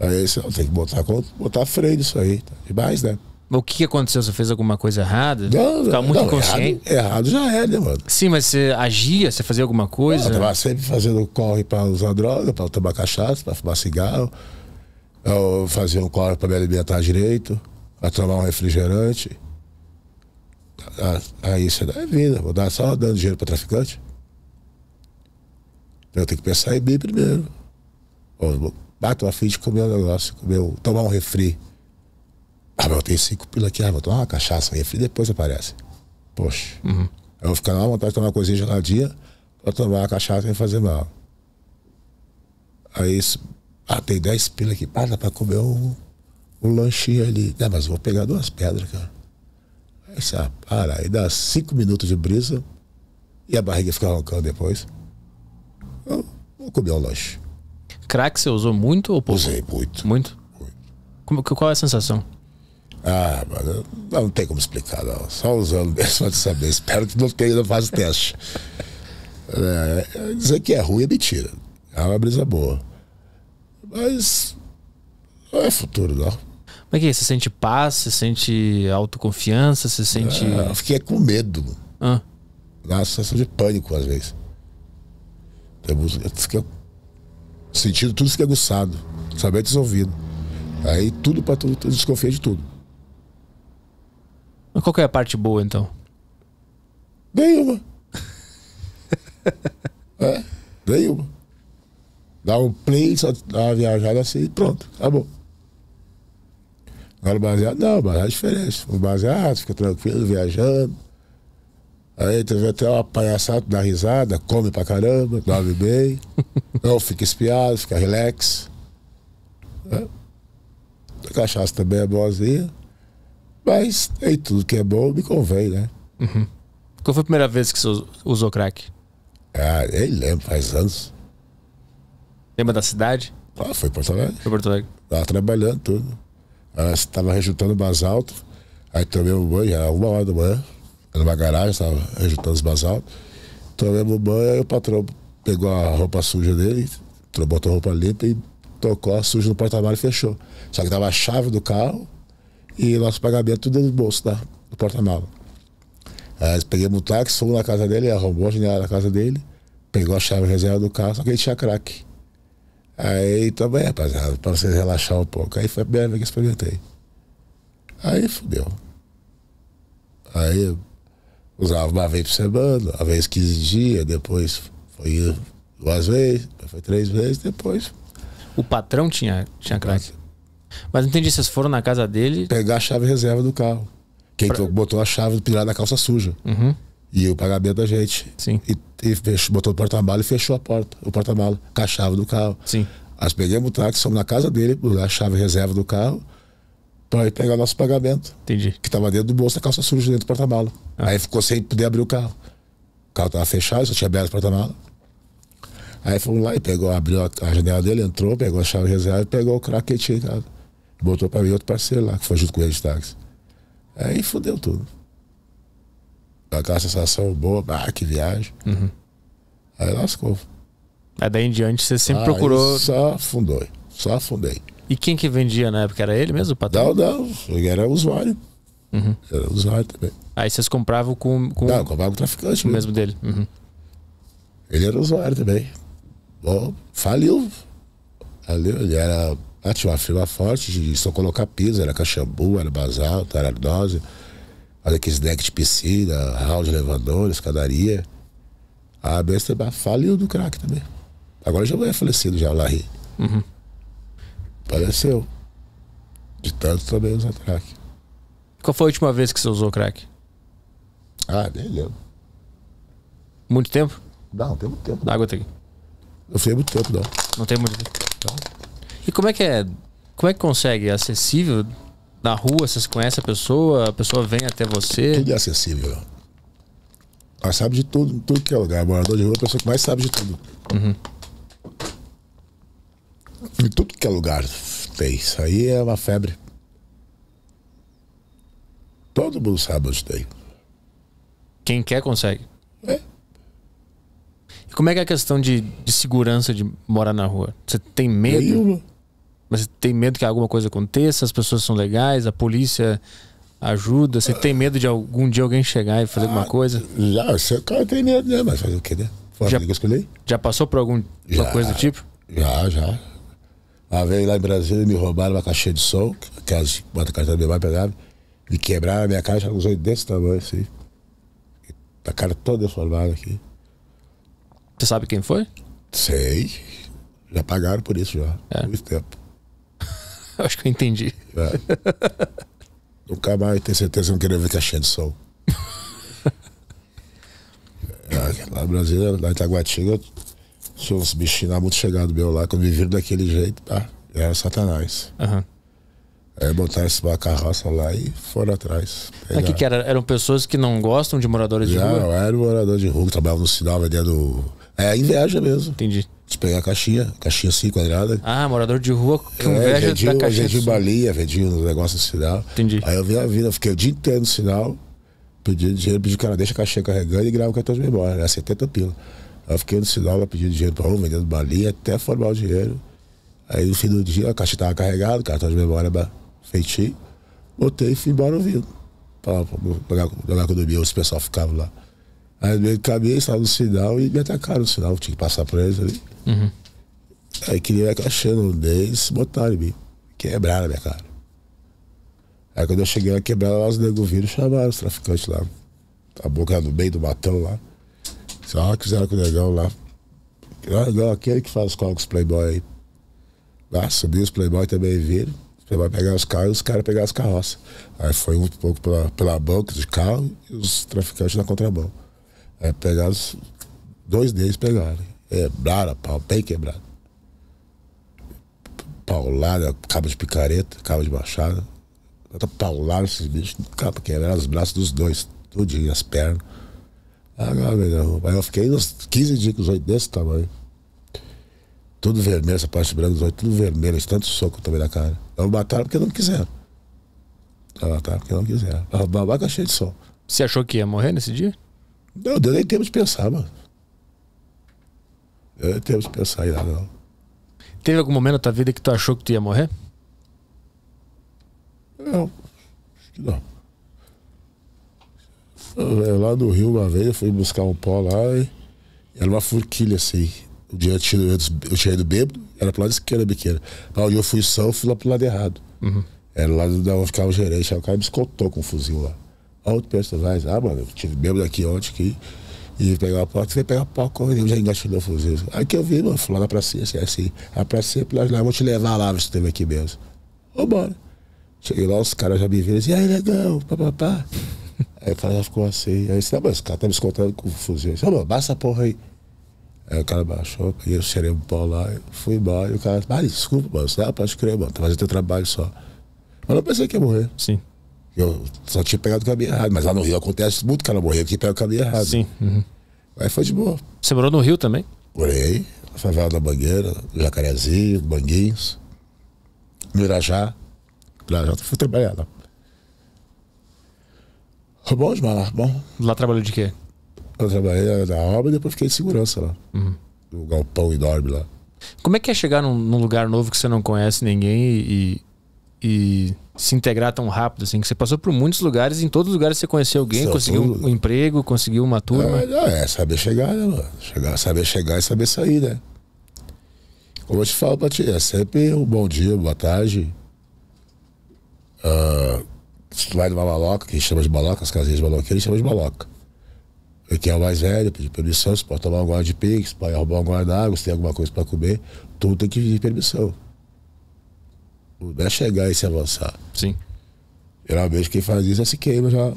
Aí você tem que botar, botar freio nisso aí. Tá? Demais, né? O que, que aconteceu? Você fez alguma coisa errada? Não, Ficava muito não, inconsciente? Errado, errado, já é, né, mano? Sim, mas você agia? Você fazia alguma coisa? Não, eu tava sempre fazendo corre pra usar droga, pra tomar cachaça, pra fumar cigarro. Eu fazia um corre pra me alimentar direito, pra tomar um refrigerante. Ah, aí isso daí é vida. Vou dar só dando dinheiro pra traficante. Eu tenho que pensar em mim primeiro. Bato a fim de comer um negócio, comer, tomar um refri. Ah, eu tenho cinco pila aqui, ah, vou tomar uma cachaça, refri, depois aparece. Poxa. Uhum. Eu vou ficar na vontade de tomar uma coisinha geladinha pra tomar uma cachaça e fazer mal. Aí isso. Ah, tem dez pila aqui, para dá pra comer um, um lanchinho ali. Ah, mas vou pegar duas pedras, cara. Aí você, ah, para, aí dá cinco minutos de brisa e a barriga fica roncando depois. Eu vou comer um lanche. Crack você usou muito ou pouco? Usei muito. Muito? Muito. Como, qual é a sensação? Ah, mas não tem como explicar, não. Só usando mesmo para saber. Espero que não tenha, não faça teste. É, é, dizer que é ruim é mentira. É uma brisa boa. Mas não é futuro, não. Como é que é? Você sente paz? Você sente autoconfiança? Você sente. É, eu fiquei com medo. Ah. Na sensação de pânico, às vezes. Eu fiquei sentindo tudo é aguçado. Saber os ouvidos. Aí tudo para tudo, eu desconfiei de tudo. Mas qual que é a parte boa, então? Nenhuma. é, nenhuma. Dá um play, só dá uma viajada assim e pronto, acabou. Agora o baseado, não, o baseado é diferente. O baseado fica tranquilo, viajando. Aí teve até uma palhaçada, dá risada, come pra caramba, dorme bem. não fica espiado, fica relax. É. A cachaça também é boazinha. Mas e tudo que é bom me convém, né? Uhum. Qual foi a primeira vez que você usou crack? Ah, nem lembro, faz anos. Lembra da cidade? Ah, foi Porto Alegre. Foi Porto Alegre. Tava trabalhando tudo. Estava rejuntando basalto. Aí tomei um banho, era uma hora da manhã. Era uma garagem, estava rejuntando os basaltos. Tomei um banho, aí o patrão pegou a roupa suja dele, botou a roupa limpa e tocou a suja no porta-malas e fechou. Só que tava a chave do carro e nosso pagamento tudo do bolso da, tá? do porta-mala. Aí peguei o táxi, fomos na casa dele, arrombou a janela da casa dele, pegou a chave reserva do carro, só que ele tinha craque. Aí também, então, rapaziada, para você relaxar um pouco. Aí foi a primeira vez que experimentei. Aí fudeu. Aí usava uma vez por semana, uma vez 15 dias, depois foi duas vezes, foi três vezes, depois. O patrão tinha, tinha crack? Mas não entendi, vocês foram na casa dele. Pegar a chave reserva do carro. Quem pra... botou a chave do pilar na calça suja. Uhum. E o pagamento da gente. Sim. E, e fechou, botou o porta-mala e fechou a porta, o porta-mala, com a chave do carro. Sim. Nós pegamos o táxi, fomos na casa dele, a chave reserva do carro, para ir pegar o nosso pagamento. Entendi. Que estava dentro do bolso da calça suja, dentro do porta-mala. Ah. Aí ficou sem poder abrir o carro. O carro estava fechado, só tinha aberto o porta-mala. Aí fomos lá e pegou, abriu a, janela dele, entrou, pegou a chave reserva e pegou o craquete em casa botou para mim outro parceiro lá, que foi junto com ele de táxi. Aí fudeu tudo. Aquela sensação boa, ah, que viagem. Uhum. Aí lascou. Aí daí em diante você sempre procurou. Só afundou, só afundei. E quem que vendia na época? Era ele mesmo, o patrão? Não, não. Ele era usuário. Uhum. Era usuário também. Aí vocês compravam com. com... Não, compravam com o traficante. O mesmo dele. Uhum. Ele era usuário também. Bom, faliu. Faliu, ele era ah, tinha uma firma forte, de só colocar peso, era caxambu, era basalto, era dose, fazer aqueles decks de piscina, hall de elevador, escadaria. A besta faliu do crack também. Agora já é falecido já o Larry. Uhum. Faleceu. De tanto também usar crack. Qual foi a última vez que você usou crack? Ah, nem lembro. Muito tempo? Não, tem muito tempo. dá Água tá aqui. Não tem muito tempo, não. Não tem muito tempo. Não. E como é que é? Como é que consegue? É acessível? Na rua, vocês conhecem a pessoa? A pessoa vem até você? Tudo é acessível. Ela sabe de tudo, tudo que é lugar. Morador de rua é a pessoa que mais sabe de tudo. Uhum. De tudo que é lugar tem. Isso aí é uma febre. Todo mundo sabe onde tem. Quem quer consegue. É. E como é que é a questão de, de segurança de morar na rua? Você tem medo? Nenhuma. Mas tem medo que alguma coisa aconteça, as pessoas são legais, a polícia ajuda? Você tem medo de algum dia alguém chegar e fazer ah, alguma coisa? Já, o cara tem medo, né? Mas fazer o quê, né? Foi já, que eu escolhi. Já passou por alguma já, coisa do tipo? Já, já. Uma vez lá em Brasília me roubaram uma caixinha de som, aquelas bota caixa da minha mãe pegava, e quebraram a minha caixa com os olhos desse tamanho, assim. A cara toda deformada aqui. Você sabe quem foi? Sei. Já pagaram por isso já. É. Muito tempo. Acho que eu entendi. É. Nunca mais tenho certeza que não queria ver caixinha de sol. é, lá no Brasil, lá em Itaguatinga, tinha uns bichinhos lá muito chegados meu lá, quando me viram daquele jeito, tá? Era Satanás. Uhum. Aí botaram esse carroça lá e foram atrás. É pegaram. Aqui que era, eram pessoas que não gostam de moradores Já, de rua? Não, era morador de rua que trabalhava no sinal, vendendo. É inveja mesmo. Entendi despegar pegar a caixinha, caixinha assim, quadrada. Ah, morador de rua que é, vendia, da caixinha. Vendia balinha, vendia um negócio de sinal. Entendi. Aí eu vi a vida, fiquei o dia inteiro no sinal, pedindo dinheiro, pedi o cara, deixa a caixinha carregando e grava o cartão de memória, era 70 pila. Aí eu fiquei no sinal lá pedindo dinheiro pra um, vendendo balinha, até formar o dinheiro. Aí no fim do dia a caixa tava carregada, o cartão de memória feiti, botei e fui embora ouvindo. Pra, pra, pra, pra, pra, pra, pra, pra, pra, pra, pra, pra, pra, pra, Aí veio de cabeça, lá no sinal e me atacaram no sinal, tinha que passar preso ali. Uhum. Aí queria achando deles, botaram em mim. Quebraram a minha cara. Aí quando eu cheguei lá, quebraram lá, os negros viram chamaram os traficantes lá. A boca no meio do batão lá. Só que fizeram com o negão lá. o negão aquele que faz com os playboy aí. Lá subiu, os playboy também viram. Os playboy pegaram os carros e os caras pegaram as carroças. Aí foi um pouco pela, pela banca de carro e os traficantes na contramão. É, pegaram, dois deles pegaram. Quebraram é, pau, bem quebrado. Paulada, cabo de picareta, cabo de machada. Paularam esses bichos, cabo, quebraram os braços dos dois, tudinho, as pernas. Agora, ah, Aí eu fiquei uns 15 dias com os oito desse tamanho. Tudo vermelho, essa parte branca dos oito, tudo vermelho, tanto soco também na cara. Elas mataram porque não quiseram. Elas mataram porque não quiseram. babaca é cheio de sol. Você achou que ia morrer nesse dia? Não, deu nem tempo de pensar, mano. Deu nem tempo de pensar em não. Teve algum momento da tua vida que tu achou que tu ia morrer? Não, acho que não. Eu, lá no Rio, uma vez, eu fui buscar um pó lá e era uma forquilha assim. Um dia eu tinha, eu tinha ido bêbado, era pro lado esquerdo a biqueira. Aí eu fui eu fui lá pro lado errado. Uhum. Era lá onde ficava o gerente, aí o cara me escoltou com um fuzil lá pessoal vai Ah, mano, eu tive mesmo daqui ontem aqui e pegar a porta, você pegar a porta, correu, já engatilhou o fuzil. Aí que eu vi, mano, falou na é pracinha, assim, assim, a é pracinha, nós lá, vou te levar lá, você teve aqui mesmo. Vambora. Cheguei lá, os caras já me viram, assim, aí, negão, papapá. aí o cara já ficou assim, aí disse, não, tá, mas os caras estão tá me escondendo com o fuzil. Eu disse, mano, baixa a porra aí. Aí o cara baixou, e eu cheirei um pau lá, fui embora, e o cara disse, desculpa, mano, você não é, pode crer, mano, tá fazendo teu trabalho só. Mas não pensei que ia morrer. Sim. Eu só tinha pegado o caminho errado, mas lá no Rio acontece muito que ela morrer que pega o caminho errado. Sim. Uhum. Aí foi de boa. Você morou no Rio também? Morei, na favela da Bangueira, Jacarezinho, Banguinhos, no Irajá. Irajá, fui trabalhar lá. Foi bom demais lá, bom. Lá trabalhou de quê? Eu trabalhei na obra e depois fiquei de segurança lá. Uhum. No galpão enorme lá. Como é que é chegar num, num lugar novo que você não conhece ninguém e, e se integrar tão rápido, assim, que você passou por muitos lugares, em todos os lugares você conheceu alguém, conseguiu tudo. um emprego, conseguiu uma turma. É, é saber chegar, né, mano? Chegar, saber chegar e saber sair, né? Como eu te falo pra ti, é sempre um bom dia, boa tarde. Uh, ah, se tu vai numa maloca, que chama de maloca, as casinhas de maloca, eles chama de maloca. Eu quem é o mais velho, pedir permissão, se pode tomar um guarda de pix, pode roubar um guarda d'água, se tem alguma coisa pra comer, tudo tem que pedir permissão para chegar e se avançar. Sim. Geralmente quem faz isso já se queima, já,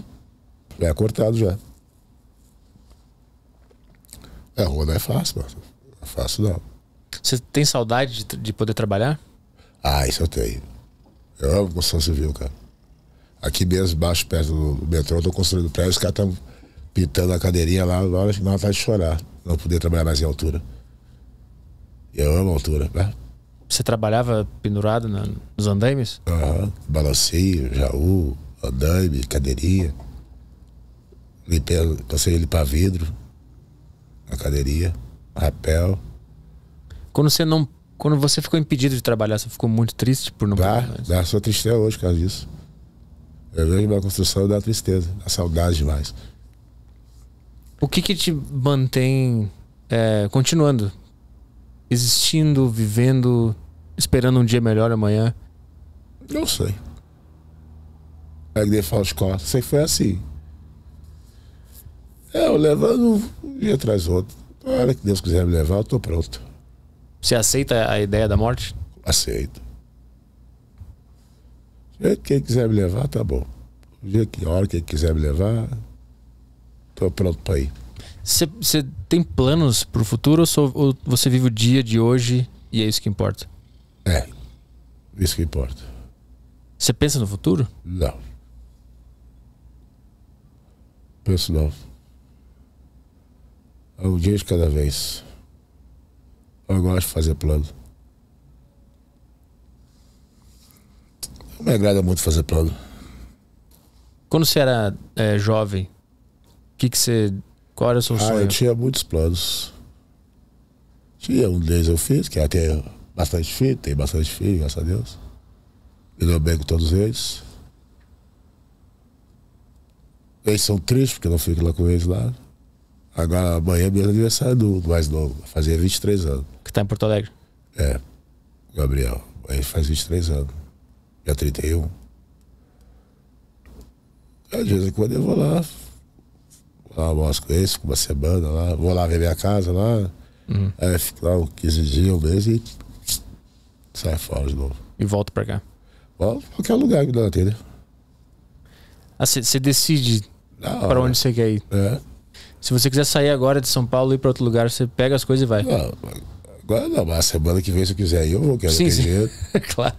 já é cortado já. É, rua não é fácil, mano. Não é fácil não. Você tem saudade de, de poder trabalhar? Ah, isso eu tenho. Eu amo construção civil, cara. Aqui mesmo, baixo, perto do metrô, eu tô construindo prédio, os caras estão pintando a cadeirinha lá, na hora, na hora de chorar. Não poder trabalhar mais em altura. Eu amo altura, né? Você trabalhava pendurado na, nos andaimes? Aham, balanceio, jaú, andaime, cadeirinha. Limpei, consegui limpar vidro na cadeirinha, rapel. Quando você não. Quando você ficou impedido de trabalhar, você ficou muito triste por não Dá, mais. dá sua tristeza hoje por causa disso. Eu vejo minha construção dá tristeza, dá saudade demais. O que que te mantém é, continuando existindo, vivendo, esperando um dia melhor amanhã? Eu sei. A igreja fala de Sei que foi assim. É, eu levando um dia atrás do outro. A hora que Deus quiser me levar, eu tô pronto. Você aceita a ideia da morte? Aceito. O que quiser me levar, tá bom. O dia que, a hora que quiser me levar, tô pronto para ir. Você tem planos para o futuro ou, só, ou, você vive o dia de hoje e é isso que importa? É, é isso que importa. Você pensa no futuro? Não. Penso não. É um dia de cada vez. Eu gosto de fazer plano. Não me agrada muito fazer plano. Quando você era é, jovem, o que, que você qual era o seu ah, sonho? Eu tinha muitos planos. Tinha um deles eu fiz, que até bastante filho, tem bastante filho, graças a Deus. Me deu bem com todos eles. Eles são tristes porque eu não fico lá com eles lá. Agora amanhã é meu aniversário do mais novo, fazia 23 anos. Que está em Porto Alegre? É, Gabriel. Ele faz 23 anos. Já 31. Às vezes quando eu vou lá, lá Moscoense com uma semana lá, vou lá ver minha casa lá, uhum. aí fico lá 15 dias, um mês e sai fora de novo. E volto pra cá? Volto pra qualquer lugar que dá na telha. Ah, você decide para onde você quer ir. É. Se você quiser sair agora de São Paulo e ir para outro lugar, você pega as coisas e vai. Não, agora não, mas a semana que vem, se eu quiser ir, eu vou, quero sim, sim. dinheiro. claro.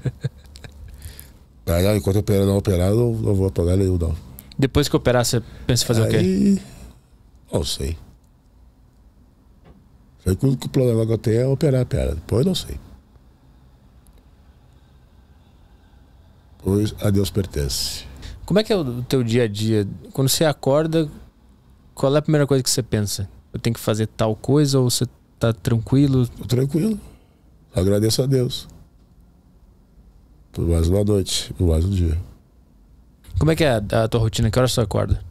Aí, enquanto eu não operar, eu não, não vou pagar nenhum, não. Depois que operar, você pensa em fazer Aí... o quê? Não sei. Sei que o único problema que eu tenho é operar a perna. Depois não sei. Pois a Deus pertence. Como é que é o teu dia a dia? Quando você acorda, qual é a primeira coisa que você pensa? Eu tenho que fazer tal coisa ou você tá tranquilo? Tô tranquilo. Agradeço a Deus. Por mais uma noite, por mais um dia. Como é que é a, tua rotina? Que horas você acorda?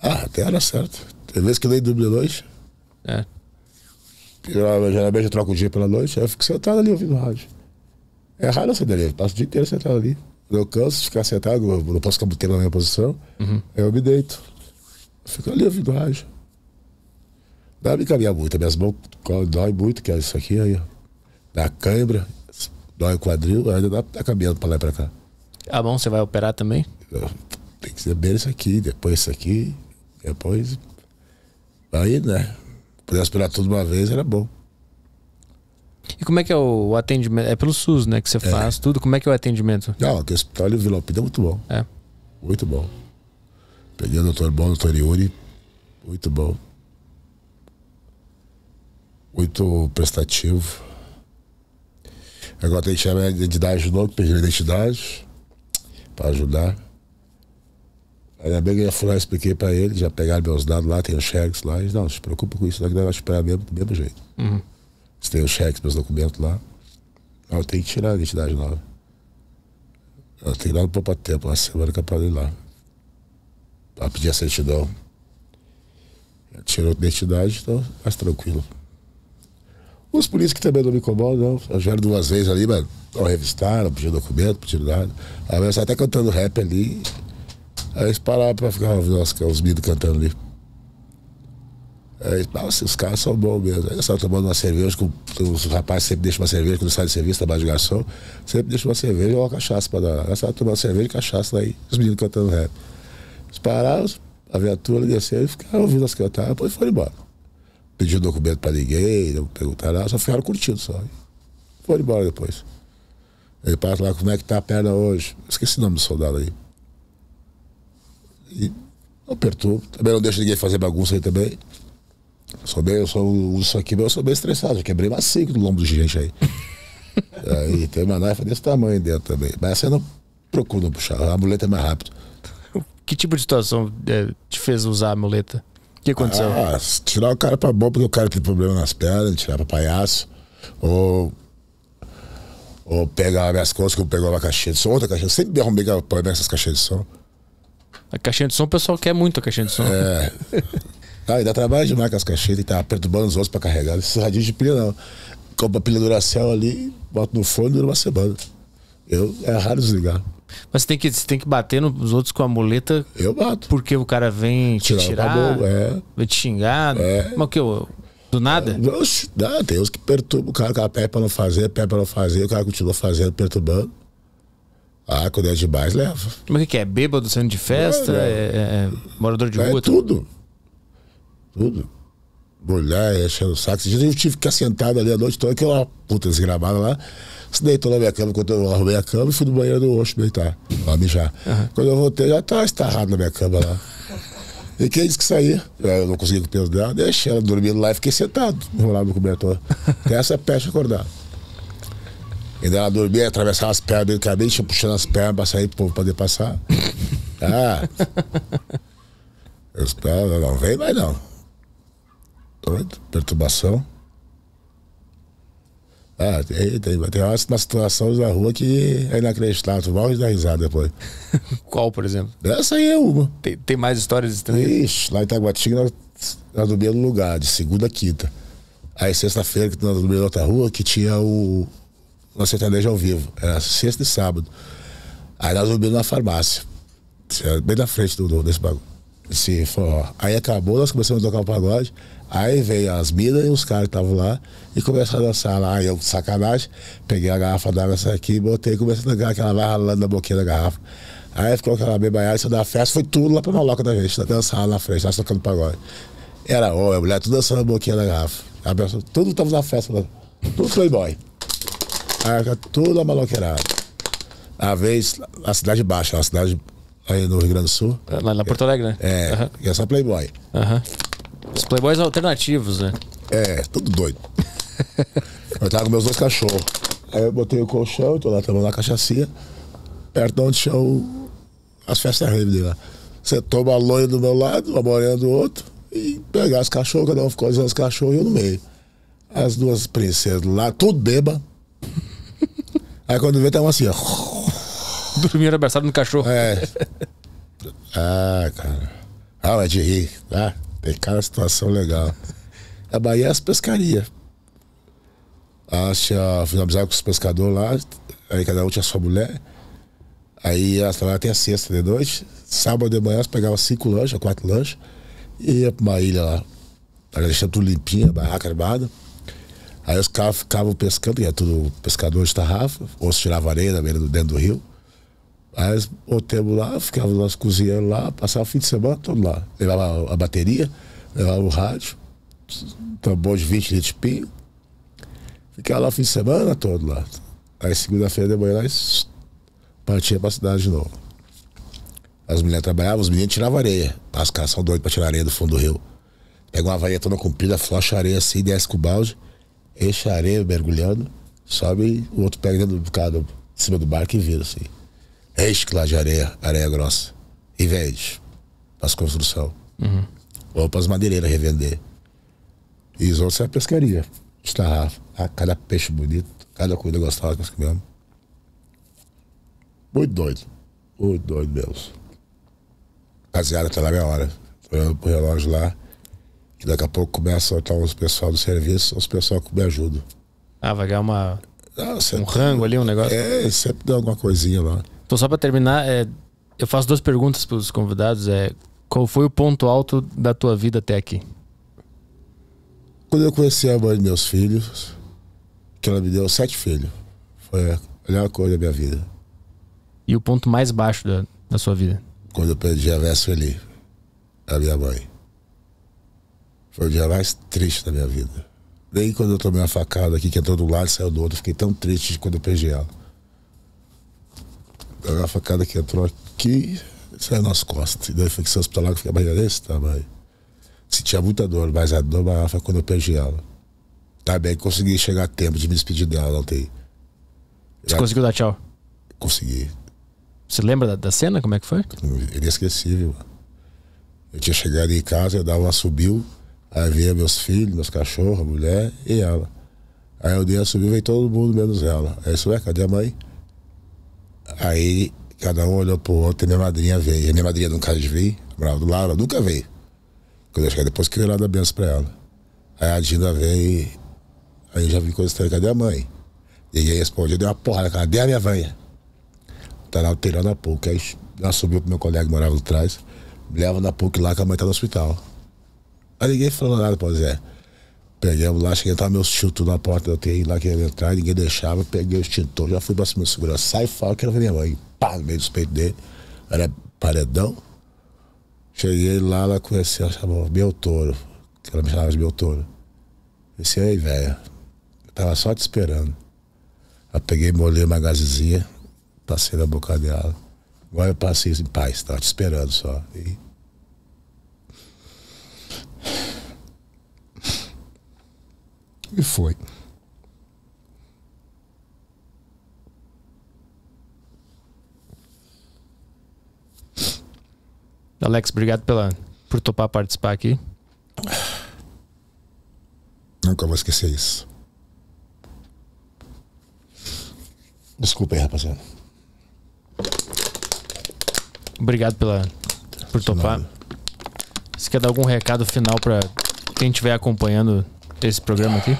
Ah, até a hora certa. Tem vezes que eu dei dúvida à noite. É. Eu, geralmente eu troco o dia pela noite, aí eu fico sentado ali ouvindo rádio. É raro você sentado né? eu passo o dia inteiro sentado ali. Eu canso de ficar sentado, não posso ficar botando na minha posição. Uhum. Aí eu me deito. Eu fico ali ouvindo rádio. Dá me caminhar muito, minhas mãos dói muito, que é isso aqui aí. Dá cãibra, dói o quadril, ainda dá tá caminhando pra lá e pra cá. Ah bom, você vai operar também? Tem que ser bem isso aqui, depois isso aqui, depois Aí, né? poder esperar tudo uma vez, era bom. E como é que é o atendimento? É pelo SUS, né? Que você é. faz tudo. Como é que é o atendimento? Não, ah, aquele o hospital de Vila Alpina é muito bom. É. Muito bom. Peguei o doutor Bom, o doutor Yuri. Muito bom. Muito prestativo. Agora tem que chamar a identidade de novo, pedir a identidade para ajudar. Ainda bem que eu fui lá, expliquei para ele, já pegaram meus dados lá, tem os cheques lá, e disse, não, não se preocupa com isso, daqui eu vamos esperar mesmo, do mesmo jeito. Uhum. Você tem os cheques, meus documentos lá. Ah, eu tenho que tirar a identidade nova. Eu tenho lá no pouco tempo, uma semana que eu parei lá. Pra pedir a certidão. Eu tirou a identidade, então mais tranquilo. Os polícias que também não me incomodam, não. Eu já era duas vezes ali, mas não revistaram, pediram documento, pediram nada. Aí eu até cantando rap ali, Aí eles pararam pra ficar ouvindo os, meninos cantando ali. Aí, nossa, os caras são bons mesmo. Aí eu estava tomando uma cerveja, com, os rapazes sempre deixam uma cerveja quando sai de serviço, trabalho de garçom, sempre deixam uma cerveja ou uma cachaça para dar. Eu estava tomando cerveja e cachaça daí, os meninos cantando rap. Eles pararam, a viatura desceu e ficaram ouvindo as cantadas, depois foram embora. Pediu documento para ninguém, não perguntaram nada, só ficaram curtindo só. Foram embora depois. Ele passa lá, como é que tá a perna hoje? Esqueci o nome do soldado aí. E não perturbo. Também não deixo ninguém fazer bagunça aí também. Sou bem, eu sou isso aqui, mas eu sou bem estressado. Já quebrei mais cinco do lombo de gente aí. aí tem uma naifa desse tamanho dentro também. Mas você não procura não puxar. A muleta é mais rápido. Que tipo de situação é, te fez usar a muleta? O que aconteceu? Ah, tirar o cara pra bom porque o cara tem problema nas pernas, tirar pra palhaço. Ou ou pegar minhas costas, que eu pego uma caixinha de som, outra caixinha. Eu sempre arrumei problema essas caixinhas de som. A caixinha de som, o pessoal quer muito a caixinha de som. É. Ah, e dá trabalho demais com as caixinhas, tem que estar perturbando os outros pra carregar. Esses radinhos de pilha não. Compra a pilha Duracel ali, bota no forno e dura uma semana. Eu, é raro desligar. Mas tem que, você tem que bater nos outros com a muleta. Eu bato. Porque o cara vem te tirar, tirar é. vem te xingar. É. Mas o que? Eu, do nada? É, oxe, dá, tem uns que perturbam o cara, o cara pede pra não fazer, pede pra não fazer, o cara continua fazendo, perturbando. Ah, quando é demais, leva. Mas o é que, é? Bêbado, sendo de festa? É, é, é, morador de é rua? É tudo. Tudo. Mulher, enchendo o saco. eu tive que ficar sentado ali a noite toda, que uma puta desgramada lá. Se deitou na minha cama, quando eu arrumei a cama, fui no banheiro do Oxo deitar, lá mijar. Uhum. Quando eu voltei, já estava estarrado na minha cama lá. E quem disse que saía? Eu não conseguia com o peso dela, deixei ela dormindo lá e fiquei sentado, enrolado no cobertor. Até essa peste acordar. E daí ela dormia, atravessava as pernas, que a tinha puxando as pernas pra sair pro povo poder passar. ah. os pernas não vem mais não. Doido, perturbação. Ah, tem, tem, tem umas, umas situações na rua que é inacreditável. Tu morre de dar risada depois. Qual, por exemplo? Essa aí é uma. Tem, tem mais histórias estranhas? Ixi, lá em Itaguatinga nós, nós dormíamos no lugar, de segunda a quinta. Aí sexta-feira que nós dormíamos na outra rua que tinha o, no sertanejo ao vivo. Era sexta e sábado. Aí nós dormimos na farmácia. Bem na frente do, do, desse bagulho. Esse forró. Aí acabou, nós começamos a tocar o pagode. Aí veio as minas e os caras que estavam lá e começaram a dançar lá. Aí eu, sacanagem, peguei a garrafa d'água essa aqui, botei e comecei a tocar aquela vai ralando na boquinha da garrafa. Aí ficou aquela bebaiada, isso da festa, foi tudo lá pra maloca da gente, dançar lá na frente, nós tocando pagode. Era homem, mulher, tudo dançando na boquinha da garrafa. Pessoa, tudo tava na festa, tudo boy arca toda maloqueirada. A vez, a cidade baixa, a cidade aí no Rio Grande do Sul. É, lá na Porto Alegre, né? É, uhum. e essa é Playboy. Uhum. Os Playboys alternativos, né? É, tudo doido. eu tava com meus dois cachorros. Aí eu botei o colchão, tô lá tomando a cachaça perto de onde tinha o... as festas rave lá. Você toma a loira do meu lado, a morena do outro, e pegar os cachorros, cada um ficou usando os cachorros e eu no meio. As duas princesas lá, tudo beba. Aí quando vê, tava tá assim, ó. Dormindo abraçado no cachorro. É. Ah, cara. Ah, mas de rir. tá? tem cada situação legal. A Bahia é as pescarias. Acha, fiz amizade com os pescadores lá, aí cada um tinha sua mulher. Aí elas lá até ah, a sexta de noite. Sábado de manhã elas pegava cinco lanches, quatro lanches, e ia pra uma ilha lá. Aí deixando tudo limpinho, barraca armada. Aí os caras ficavam pescando, e é tudo pescador de tarrafa, ou se tirava areia na beira do, dentro do rio. Aí voltamos lá, ficava nós cozinhando lá, passava o fim de semana todo lá. Levava a bateria, levava o rádio, tambor de 20 litros de pinho. Ficava lá o fim de semana todo lá. Aí segunda-feira de manhã nós partia pra cidade de novo. As mulheres trabalhavam, os meninos tiravam areia. As caras são doidos pra tirar areia do fundo do rio. Pega uma varinha toda comprida, flocha areia assim, desce com o balde enche a areia mergulhando, sobe, o outro pega dentro do cara, em cima do barco e vira assim. É enche lá de areia, areia grossa. E vende para as construções. Uhum. Ou para as madeireiras revender. E os outros é a pescaria. Estarrafa. Ah, cada peixe bonito, cada coisa gostosa que nós comemos. Muito doido. Muito doido, Deus. Rapaziada, tá lá meia hora. Tô olhando pro relógio lá. Que daqui a pouco começa a estar os pessoal do serviço, os pessoal que me ajudam. Ah, vai ganhar uma, ah, um rango ali, um negócio? É, sempre dá alguma coisinha lá. Então, só para terminar, é, eu faço duas perguntas para os convidados. É, qual foi o ponto alto da tua vida até aqui? Quando eu conheci a mãe de meus filhos, que ela me deu sete filhos, foi a melhor coisa da minha vida. E o ponto mais baixo da, da sua vida? Quando eu perdi a Vessa ali, a minha mãe. Foi o dia mais triste da minha vida. nem quando eu tomei uma facada aqui, que entrou é do lado e saiu do outro, fiquei tão triste quando eu peguei ela. A facada que entrou aqui, saiu é nas costas. E da infecção hospitalar, que a barriga desse tamanho. Sentia muita dor, mas a dor maior foi quando eu peguei ela. Tá bem, consegui chegar a tempo de me despedir dela não UTI. Você Já... conseguiu dar tchau? Consegui. Você lembra da, da, cena? Como é que foi? É inesquecível. Eu tinha chegado em casa, eu dava uma subiu Aí vinha meus filhos, meus cachorros, a mulher e ela. Aí o dia subiu, veio todo mundo menos ela. Aí isso é, cadê a mãe? Aí cada um olhou pro outro e minha madrinha veio. E minha madrinha nunca veio, morava do lado, ela nunca veio. Eu cheguei, depois que veio lá da benção pra ela. Aí a Dina veio e aí eu já vi coisa estranha, cadê a mãe? E aí respondeu, deu uma porrada, cadê a minha vanha. Tá lá alterando a pouco. Aí ela subiu pro meu colega que morava atrás, leva na PUC lá que a mãe tá no hospital. Aí ninguém falou nada pro Zé. Pegamos lá, cheguei, tava meu extintor na porta da TI lá, ia entrar, ninguém deixava, peguei o extintor, já fui pra cima do segurança, sai fala que era minha mãe, pá, no meio do peitos dele, era paredão. Cheguei lá, ela conheceu, ela chamou meu touro, que ela me chamava de meu touro. Esse aí, velho, eu tava só te esperando. Aí peguei, molhei uma gazezinha, passei na boca dela. Agora eu passei em paz, tava te esperando só. E E foi. Alex, obrigado pela, por topar participar aqui. Nunca vou esquecer isso. Desculpa aí, rapaziada. Obrigado pela, por topar. Você quer dar algum recado final para quem estiver acompanhando esse programa aqui?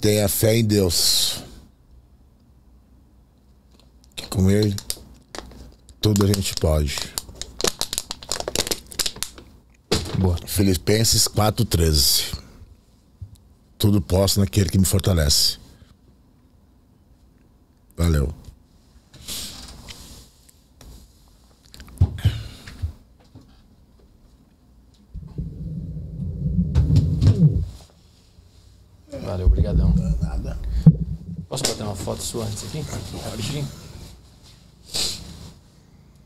Tenha fé em Deus. Que com Ele tudo a gente pode. Boa. Filipenses 4,13. Tudo posso naquele que me fortalece. Valeu. Valeu, obrigadão. Nada. Posso botar uma foto sua antes aqui? Rapidinho.